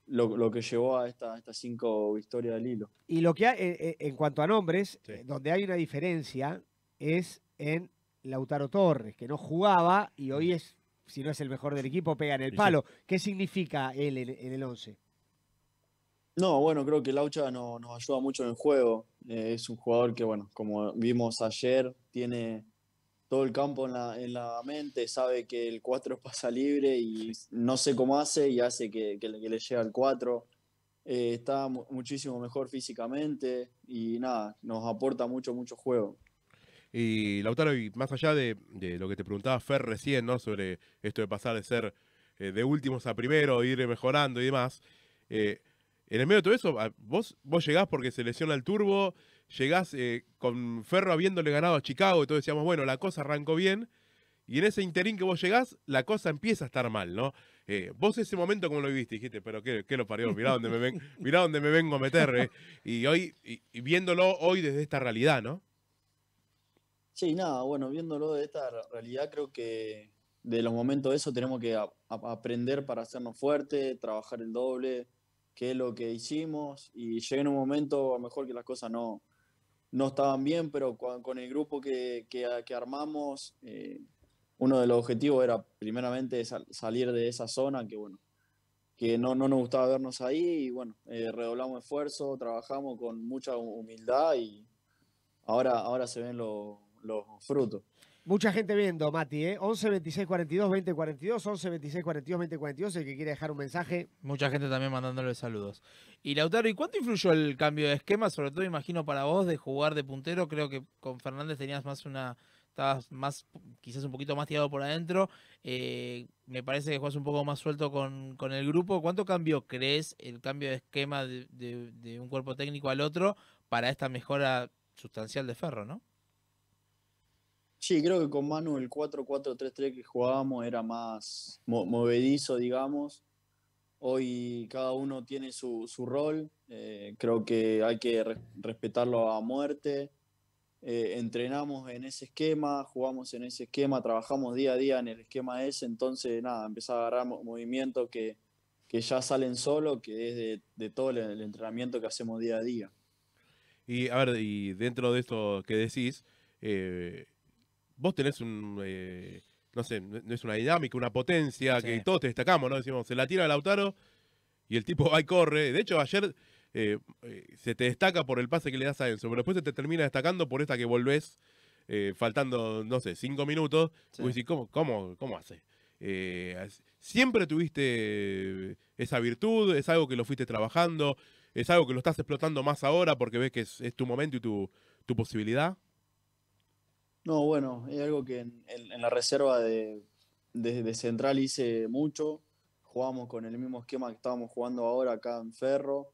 Lo, que llevó a estas cinco victorias del hilo. Y lo que en cuanto a nombres, donde hay una diferencia es en Lautaro Torres, que no jugaba y hoy mm. es si no es el mejor del equipo, pega en el palo. ¿Qué significa él en el 11? No, bueno, creo que Laucha no, nos ayuda mucho en el juego. Eh, es un jugador que, bueno, como vimos ayer, tiene todo el campo en la, mente, sabe que el 4 pasa libre y no sé cómo hace y hace que, le llegue al 4. está muchísimo mejor físicamente y nada, nos aporta mucho, mucho juego. Y Lautaro, y más allá de, lo que te preguntaba Fer recién, ¿no? Sobre esto de pasar de ser eh, de últimos a primero, ir mejorando y demás. Eh, en el medio de todo eso, vos, vos llegás porque se lesiona el turbo, llegás eh, con Ferro habiéndole ganado a Chicago, Y todos decíamos, bueno, la cosa arrancó bien, y en ese interín que vos llegás, la cosa empieza a estar mal, ¿no? vos ese momento ¿cómo lo viviste, dijiste, pero qué, lo parió, mirá dónde me, ven, dónde me vengo a meter, y hoy, y viéndolo hoy desde esta realidad, ¿no? Sí, nada, bueno, viéndolo de esta realidad, creo que de los momentos de eso tenemos que aprender para hacernos fuertes, trabajar el doble, que es lo que hicimos, y llegué en un momento a lo mejor que las cosas no, no estaban bien, pero con, el grupo que, armamos, eh, uno de los objetivos era primeramente salir de esa zona que, bueno, que no, nos gustaba vernos ahí, y bueno, eh, redoblamos esfuerzo, trabajamos con mucha humildad y ahora, ahora se ven los los frutos. Mucha gente viendo, Mati, ¿eh? 11 26 42 20 42, 11 26 42 20 42, el que quiere dejar un mensaje. Mucha gente también mandándole saludos. Y Lautaro, ¿y cuánto influyó el cambio de esquema? Sobre todo, imagino, para vos de jugar de puntero. Creo que con Fernández tenías más una. Estabas más, quizás un poquito más tirado por adentro. Eh, me parece que jugás un poco más suelto con, el grupo. ¿Cuánto cambio crees el cambio de esquema de un cuerpo técnico al otro para esta mejora sustancial de Ferro, no? Sí, creo que con Manu el 4-4-3-3 que jugábamos era más movedizo, digamos. Hoy cada uno tiene su, rol. Eh, creo que hay que respetarlo a muerte. Eh, entrenamos en ese esquema, jugamos en ese esquema, trabajamos día a día en el esquema ese. Entonces, nada, empezamos a agarrar movimientos que, ya salen solo, que es de, todo el, entrenamiento que hacemos día a día. Y a ver, y dentro de esto que decís, eh, vos tenés un, eh, no sé, no es una dinámica, una potencia que todos te destacamos, ¿no? Decimos, se la tira a Lautaro y el tipo va y corre. De hecho, ayer eh, eh, se te destaca por el pase que le das a Enzo, pero después se te termina destacando por esta que volvés faltando, no sé, cinco minutos. Sí. ¿cómo, cómo, hace? siempre tuviste esa virtud, es algo que lo fuiste trabajando, es algo que lo estás explotando más ahora porque ves que es, tu momento y tu, tu posibilidad. No, bueno, es algo que en, la reserva de, de, Central hice mucho. Jugamos con el mismo esquema que estábamos jugando ahora acá en Ferro.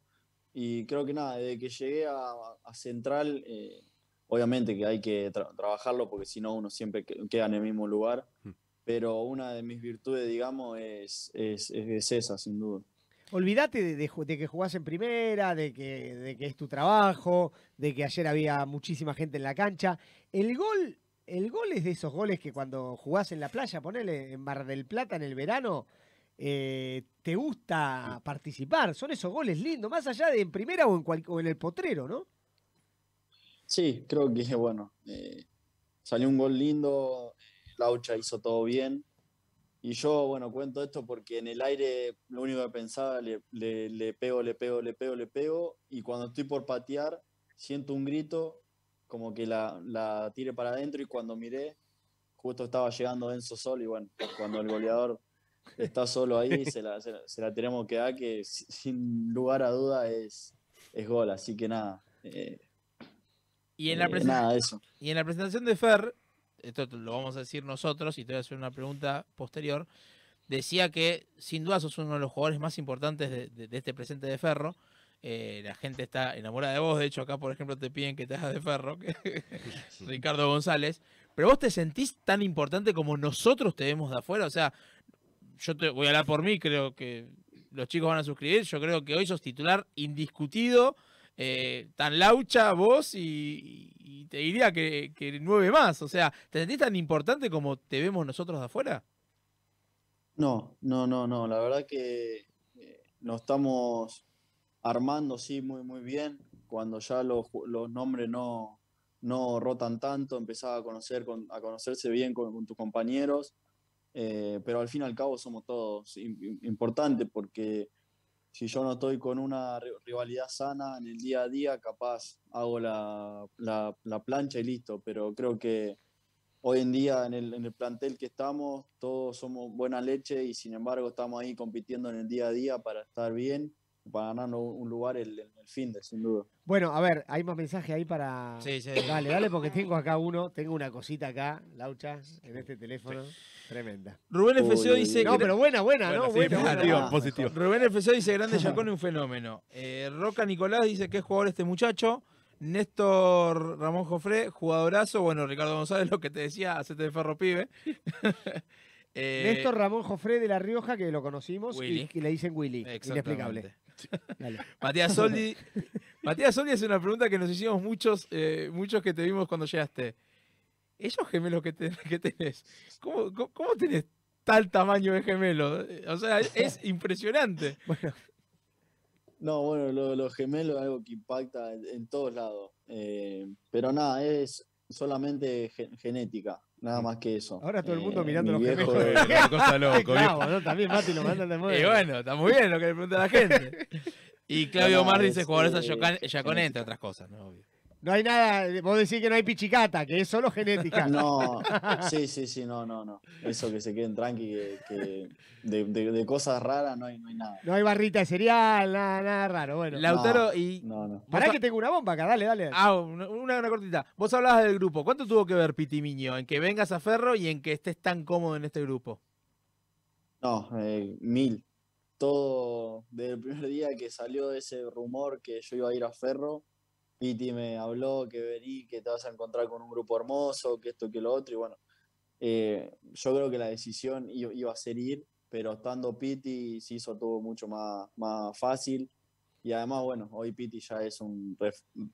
Y creo que nada, desde que llegué a, Central, eh, obviamente que hay que trabajarlo porque si no uno siempre queda en el mismo lugar. Mm. Pero una de mis virtudes, digamos, es, es, es esa, sin duda. Olvídate de, que jugás en primera, de que, de que es tu trabajo, de que ayer había muchísima gente en la cancha. El gol el gol es de esos goles que cuando jugás en la playa, ponele en Mar del Plata en el verano, eh, te gusta participar. Son esos goles lindos, más allá de en primera o en, el potrero, ¿no? Sí, creo que, bueno, eh, salió un gol lindo, Laucha hizo todo bien. Y yo, bueno, cuento esto porque en el aire lo único que pensaba, le, le, le pego, le pego, le pego, le pego. Y cuando estoy por patear, siento un grito como que la, la tire para adentro y cuando miré, justo estaba llegando Enzo Sol y bueno, cuando el goleador está solo ahí, se la, se tenemos que dar, que sin lugar a duda es, es gol, así que nada. Eh, y, en la eh, eso. y en la presentación de Fer, esto lo vamos a decir nosotros y te voy a hacer una pregunta posterior, decía que sin duda sos uno de los jugadores más importantes de este presente de Ferro eh, la gente está enamorada de vos. De hecho, acá, por ejemplo, te piden que te hagas de ferro, Ricardo González. Pero vos te sentís tan importante como nosotros te vemos de afuera. O sea, yo te voy a hablar por mí, creo que los chicos van a suscribir. Yo creo que hoy sos titular indiscutido. Eh, tan laucha vos y, te diría que, que, nueve más. O sea, ¿te sentís tan importante como te vemos nosotros de afuera? No, no, no, no. La verdad que eh, no estamos armando, sí, muy, muy bien. Cuando ya los, los nombres no, no rotan tanto, empezaba a, conocer, a conocerse bien con, tus compañeros. Eh, pero al fin y al cabo somos todos importantes porque si yo no estoy con una rivalidad sana en el día a día, capaz hago la, la, la plancha y listo. Pero creo que hoy en día en el, en el, plantel que estamos, todos somos buena leche y sin embargo estamos ahí compitiendo en el día a día para estar bien para ganar un lugar el, el, fin de, sin duda. Bueno, a ver, hay más mensajes ahí para. Sí, sí. Dale, dale, porque tengo acá uno, tengo una cosita acá, Laucha, en este teléfono. Tremenda. Rubén FCO dice. No, pero buena, buena, ¿no? Sí, positivo, positivo. Rubén FCO dice: Grande Yacón, un fenómeno. Eh, Roca Nicolás dice: ¿Qué jugador este muchacho? Néstor Ramón Jofré, jugadorazo. Bueno, Ricardo González, lo que te decía, hacete de ferro pibe. Eh, Néstor Ramón Jofré de La Rioja, que lo conocimos y, le dicen Willy. Inexplicable. Matías Soldi. Matías es una pregunta que nos hicimos muchos, eh, muchos que te vimos cuando llegaste. Esos gemelos que, tenés, ¿cómo, tenés tal tamaño de gemelo. Eh, o sea, es impresionante. No, bueno, los gemelos es algo que impacta en, todos lados. Eh, pero nada, es solamente genética. Nada más que eso. Ahora todo el mundo eh, mirando los viejo gemelos. cosa loco, claro, ¿no? También Mati lo mandan de moda. Y bueno, está muy bien lo que le pregunta la gente. Y Claudio Omar dice jugadores eh, a entre otras cosas, ¿no? Obvio. No hay nada, vos decís que no hay pichicata, que es solo genética. No, sí, sí, sí, no, no, no. Eso que se queden tranqui, que, de, cosas raras no hay, nada. No hay barrita de cereal, nada, nada raro. Bueno, Lautaro y. No, no. Pará que tengo una bomba acá, dale, dale. Ah, una, cortita. Vos hablabas del grupo. ¿Cuánto tuvo que ver Piti Pitimiño en que vengas a Ferro y en que estés tan cómodo en este grupo? No, eh, mil. Todo desde el primer día que salió ese rumor que yo iba a ir a Ferro Piti me habló que verí, que te vas a encontrar con un grupo hermoso, que esto, que lo otro, y bueno, eh, yo creo que la decisión iba a ser ir, pero estando Piti se hizo todo mucho más, fácil. Y además, bueno, hoy Piti ya es un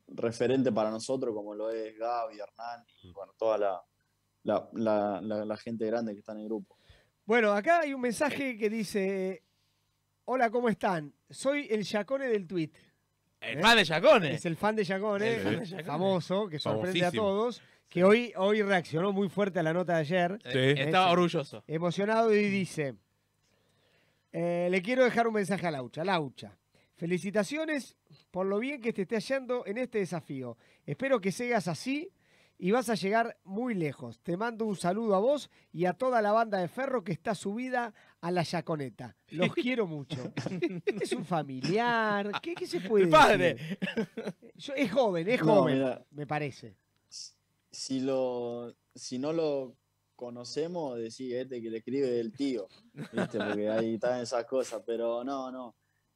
referente para nosotros, como lo es Gaby, Hernán y mm. toda la, gente grande que está en el grupo. Bueno, acá hay un mensaje que dice: Hola, ¿cómo están? Soy el Yacone del tweet. El ¿Eh? fan de Yacones. Es el fan de Yacones, eh, famoso, que sorprende a todos, que hoy, hoy reaccionó muy fuerte a la nota de ayer. Eh, estaba orgulloso. Emocionado y dice, le quiero dejar un mensaje a Laucha. Laucha, felicitaciones por lo bien que te esté yendo en este desafío. Espero que sigas así y vas a llegar muy lejos. Te mando un saludo a vos y a toda la banda de Ferro que está subida a la Yaconeta. Los quiero mucho. Este es un familiar. ¿Qué, se puede decir? padre! es joven, es joven, me parece. Si, lo, si no lo conocemos, decís este que le escribe el tío, ¿viste? porque ahí están esas cosas, pero no, no.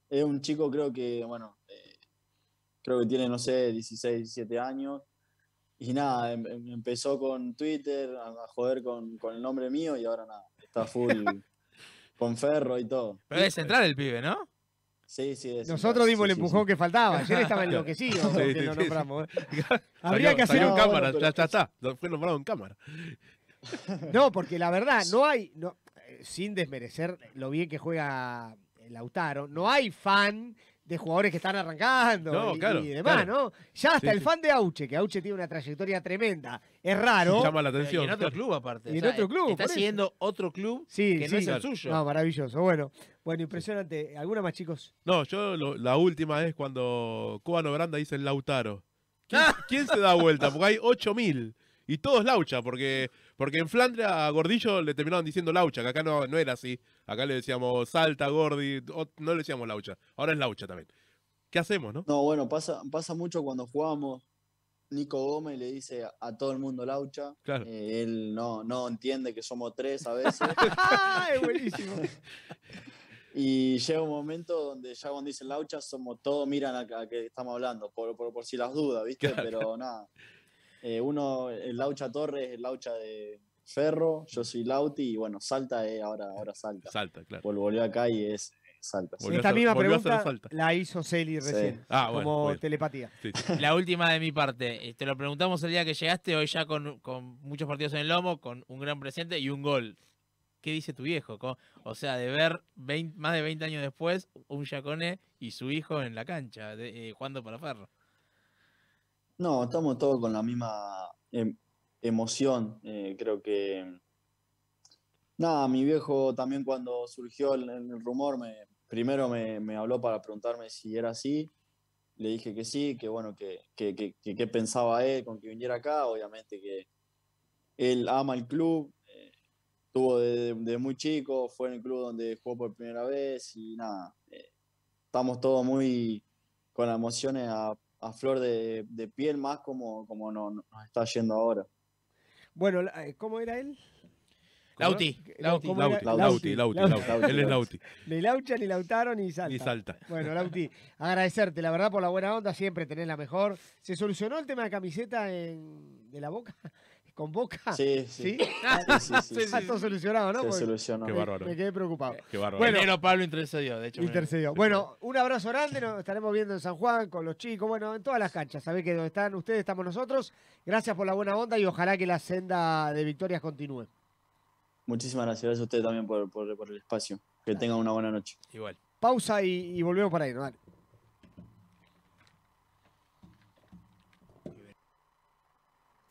Es un chico, creo que, bueno, eh, creo que tiene, no sé, 16, 17 años. Y nada, em, em, empezó con Twitter a joder con, con el nombre mío y ahora nada, está full con Ferro y todo. Pero es central el pibe, ¿no? Sí, sí. Es Nosotros dimos el empujón que faltaba. Ayer estaba enloquecido lo nombramos. ¿eh? Habría que hacer. un cámara, ya, está, Fue nombrado en cámara. No, porque la verdad, no hay. No, eh, sin desmerecer lo bien que juega eh, Lautaro, no hay fan de jugadores que están arrancando y, demás, ¿no? Ya hasta el fan de Auche, que Auche tiene una trayectoria tremenda, es raro. Llama la atención. Y en otro club, aparte. en otro club. Está siguiendo otro club que no es el suyo. No, maravilloso. Bueno, bueno, impresionante. ¿Alguna más, chicos? No, yo la última es cuando Cubano Branda dice el Lautaro. ¿Quién, ah. ¿Quién, se da vuelta? Porque hay 8000. Y todos laucha, porque, porque en Flandria a Gordillo le terminaban diciendo laucha, que acá no, no era así. Acá le decíamos salta, gordi, no le decíamos laucha. Ahora es laucha también. ¿Qué hacemos, no? No, bueno, pasa, pasa mucho cuando jugamos. Nico Gómez le dice a, todo el mundo laucha. Eh, él no, no entiende que somos tres a veces. Ah, buenísimo! Y llega un momento donde ya cuando dicen laucha, somos todos miran a, que estamos hablando, por, por, si las dudas, ¿viste? Pero nada, eh, uno, el Laucha Torres, el Laucha de Ferro, yo soy Lauti y bueno, Salta es ahora, ahora Salta. Salta, claro. volvió acá y es Salta. Esta misma pregunta la hizo Celi recién, ah, como telepatía. la última de mi parte, eh, te lo preguntamos el día que llegaste, hoy ya con, muchos partidos en el lomo, con un gran presente y un gol. ¿Qué dice tu viejo? O sea, de ver más de 20 años después un Yacone y su hijo en la cancha, eh, jugando para Ferro. No, estamos todos con la misma em, emoción. Eh, creo que. Nada, mi viejo también cuando surgió el, rumor, primero me, habló para preguntarme si era así. Le dije que sí, que bueno, que qué pensaba él con que viniera acá. Obviamente que él ama el club, Estuvo eh, desde de muy chico, fue en el club donde jugó por primera vez y nada. Eh, estamos todos muy con emociones a a flor de, piel más como, nos está yendo ahora. Bueno, eh, ¿cómo era él? Lauti. Lauti. Lauti, Lauti, Él es Lauti. Ni Laucha, ni Lautaro, ni Salta. Ni Salta. Bueno, Lauti, agradecerte, la verdad, por la buena onda, siempre tenés la mejor. ¿Se solucionó el tema de camiseta de la boca? con Boca. Sí, sí. ¿Sí? solucionado, ¿no? Se solucionó. Qué bárbaro. Me, quedé preocupado. Qué bárbaro. Bueno, Pablo intercedió, de hecho. Intercedió. Bueno, un abrazo grande. Nos estaremos viendo en San Juan con los chicos. Bueno, en todas las canchas. Sabés que donde están ustedes estamos nosotros. Gracias por la buena onda y ojalá que la senda de victorias continúe. Muchísimas gracias. a ustedes también por, el espacio. Que tengan una buena noche. Igual. Pausa y, volvemos para ahí, ¿no?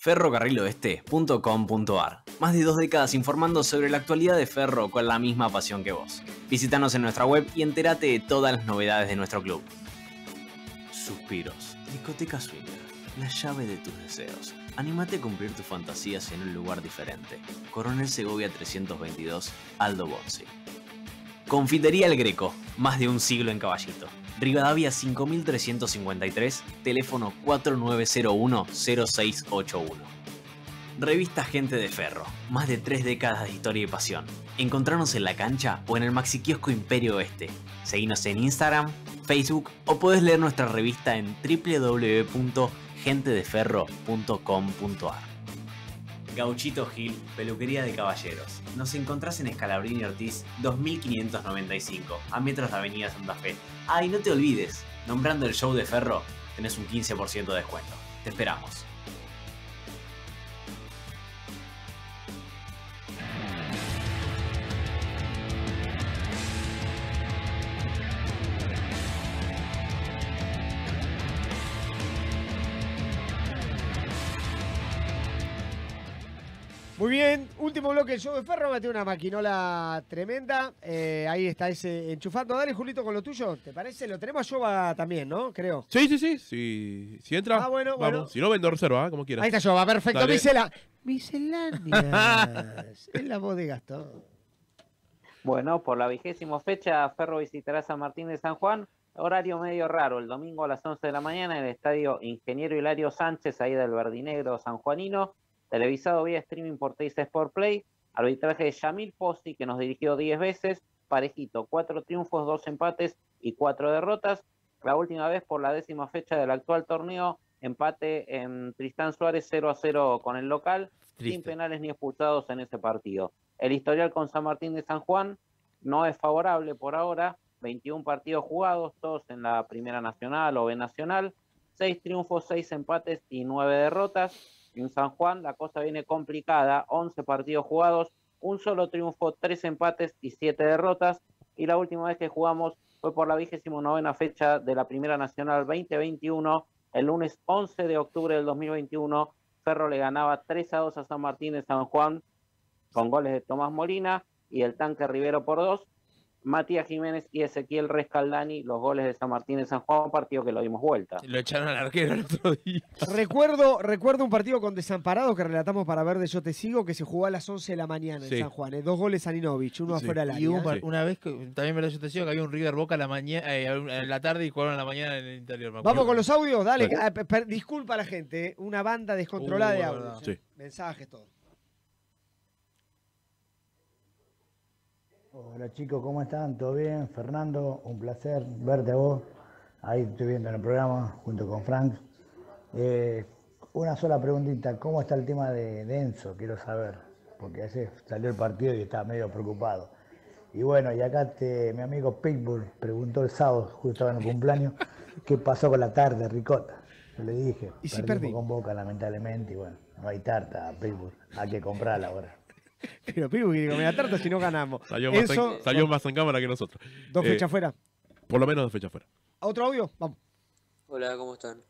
ferrocarriloeste.com.ar. Más de dos décadas informando sobre la actualidad de Ferro con la misma pasión que vos. Visítanos en nuestra web y entérate de todas las novedades de nuestro club. Suspiros, discoteca swinger, la llave de tus deseos. Anímate a cumplir tus fantasías en un lugar diferente. Coronel Segovia 322, Aldo Bonzi. Confitería El Greco, más de un siglo en caballito. Rivadavia 5353, teléfono 4901-0681. Revista Gente de Ferro, más de tres décadas de historia y pasión. Encontrarnos en la cancha o en el maxi kiosco Imperio Este. Seguinos en Instagram, Facebook o podés leer nuestra revista en www.gentedeferro.com.ar. Gauchito Gil, Peluquería de Caballeros. Nos encontrás en Escalabrini Ortiz 2595, a metros de Avenida Santa Fe. Ah, y no te olvides, nombrando el show de Ferro, tenés un 15% de descuento. Te esperamos. Muy bien, último bloque del show de Ferro, mate una maquinola tremenda. Eh, ahí está ese enchufando. Dale, Julito, con lo tuyo, ¿te parece? Lo tenemos a Yoba también, ¿no? Creo. Sí, sí, sí. Si, entra, ah, bueno, vamos. Bueno. Si no, vendo reserva, ¿eh? como quieras. Ahí está Yoba, perfecto. Misela. es la voz de Gastón. Bueno, por la vigésima fecha, Ferro visitará San Martín de San Juan. Horario medio raro, el domingo a las 11 de la mañana en el estadio Ingeniero Hilario Sánchez, ahí del Verdinegro Juanino televisado vía streaming por Teis Sport Play, arbitraje de Yamil Posti, que nos dirigió diez veces, parejito, cuatro triunfos, dos empates y cuatro derrotas. La última vez por la décima fecha del actual torneo, empate en Tristán Suárez 0 a 0 con el local, sin penales ni expulsados en ese partido. El historial con San Martín de San Juan no es favorable por ahora, 21 partidos jugados, todos en la Primera Nacional o B Nacional, Seis triunfos, seis empates y nueve derrotas en San Juan la cosa viene complicada, 11 partidos jugados, un solo triunfo, 3 empates y 7 derrotas. Y la última vez que jugamos fue por la vigésimo novena fecha de la Primera Nacional 2021, el lunes 11 de octubre del 2021. Ferro le ganaba 3 a 2 a San Martín de San Juan con goles de Tomás Molina y el tanque Rivero por dos. Matías Jiménez y Ezequiel Rescaldani, los goles de San Martín en San Juan, partido que lo dimos vuelta. Lo echaron al arquero el otro día. Recuerdo, recuerdo un partido con Desamparados que relatamos para ver de Yo Te Sigo, que se jugó a las 11 de la mañana en San Juan. Eh, dos goles a Ninovich, uno afuera de la Y una vez, que, también verdad Yo Te Sigo, que había un River Boca la mañana, eh, en la tarde y jugaron a la mañana en el interior. Vamos con los audios, dale. Eh, disculpa a la gente, una banda descontrolada de audios. Mensajes, todos. Hola chicos, ¿cómo están? ¿Todo bien? Fernando, un placer verte a vos. Ahí estoy viendo en el programa junto con Frank. Eh, una sola preguntita, ¿cómo está el tema de Denso? Quiero saber, porque ayer salió el partido y estaba medio preocupado. Y bueno, y acá mi amigo Pitbull preguntó el sábado, justo en el cumpleaños, qué pasó con la tarde, Ricota. le dije, ¿Y si perdí? con Boca lamentablemente y bueno, no hay tarta, Pitbull, hay que comprarla ahora. Pero Pibu y digo, tarta si no ganamos. Salió, Eso, más, en, salió más, cámara que nosotros. Dos eh, fechas fuera. Por lo menos dos fechas fuera. ¿Otro audio? Vamos. Hola, ¿cómo están?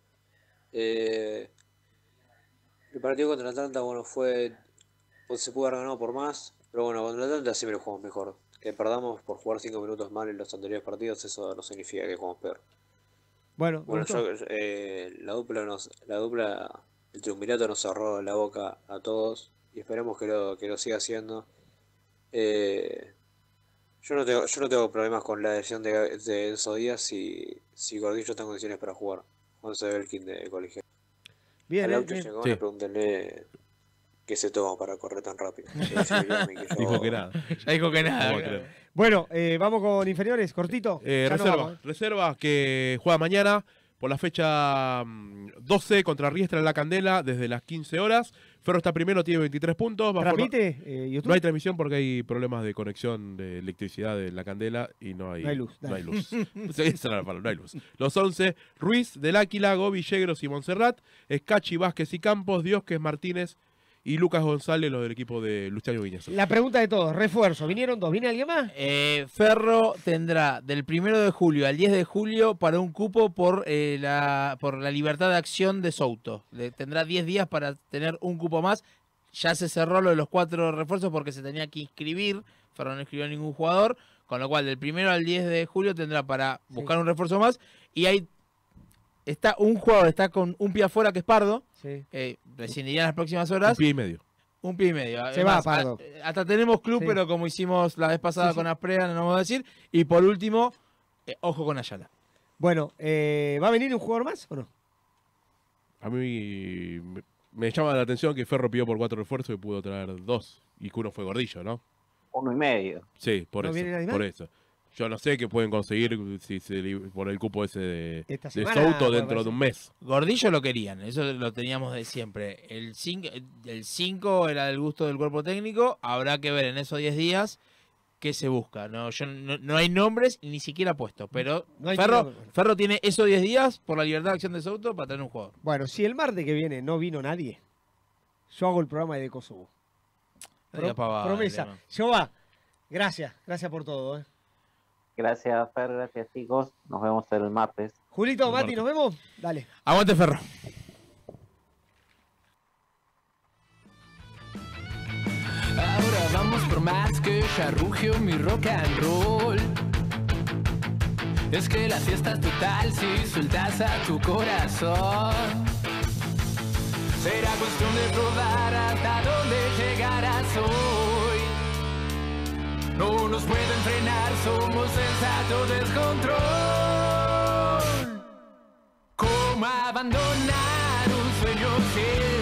Eh, el partido contra Atlanta, bueno, fue. Pues, se pudo haber ganado por más, pero bueno, contra Atlanta siempre jugamos mejor. Que perdamos por jugar 5 minutos mal en los anteriores partidos, eso no significa que jugamos peor. Bueno, bueno eh, la dupla nos, la dupla, el triunvirato nos cerró la boca a todos y esperemos que lo, que lo siga haciendo. Eh, yo, no tengo, yo no tengo problemas con la decisión de, Enzo Díaz si, Gordillo está en condiciones para jugar. Once Belkin de colegio. Bien, el eh, bien. Llegó, pregúntenle qué se toma para correr tan rápido. Dijo que nada. dijo que nada. Bueno, eh, vamos con inferiores, cortito. Eh, reserva que juega mañana la fecha 12 mm, contra Riestra en la Candela desde las 15 horas. Ferro está primero, tiene 23 puntos. ¿Transmite eh, No hay transmisión porque hay problemas de conexión de electricidad en la Candela y no hay, no hay luz. No hay luz. Los 11, Ruiz, Del Áquila, Gobi, Yegros y Montserrat, Escachi, Vázquez y Campos, Diosquez, Martínez, y Lucas González, los del equipo de Luciano Viñas. La pregunta de todos, refuerzo, ¿vinieron dos? ¿Viene alguien más? Eh, Ferro tendrá del 1 de julio al 10 de julio para un cupo por, eh, la, por la libertad de acción de Souto. tendrá 10 días para tener un cupo más. Ya se cerró lo de los cuatro refuerzos porque se tenía que inscribir. Ferro no inscribió a ningún jugador. Con lo cual, del 1 al 10 de julio tendrá para buscar un refuerzo más. Y ahí está un jugador, está con un pie afuera que es Pardo Sí. Eh, en las próximas horas. Un pie y medio. Un pie y medio. Se va, hasta tenemos club, pero como hicimos la vez pasada con Asprea, no nos vamos a decir. Y por último, eh, ojo con Ayala. Bueno, eh, ¿va a venir un jugador más o no? A mí me, llama la atención que Ferro pidió por cuatro refuerzos y pudo traer dos. Y que uno fue gordillo, ¿no? Uno y medio. Sí, por eso. Por eso. Yo no sé qué pueden conseguir por el cupo ese de, dentro de un mes. Gordillo lo querían, eso lo teníamos de siempre. El 5 era del gusto del cuerpo técnico, habrá que ver en esos 10 días qué se busca. No, yo, no, hay nombres ni siquiera puestos, pero Ferro, Ferro, tiene esos 10 días por la libertad de acción de Souto para tener un jugador. Bueno, si el martes que viene no vino nadie, yo hago el programa de Kosovo. promesa. Yo va. Gracias, gracias por todo. ¿eh? Gracias, Fer, gracias, chicos. Nos vemos el martes. Julito, Mati, nos vemos. Dale. Aguante, Ferro. Ahora vamos por más que ya mi rock and roll. Es que la fiesta es total si sueltas a tu corazón. Será cuestión de probar a No nos pueden frenar, somos el del descontrol. ¿Cómo abandonar un sueño sin...?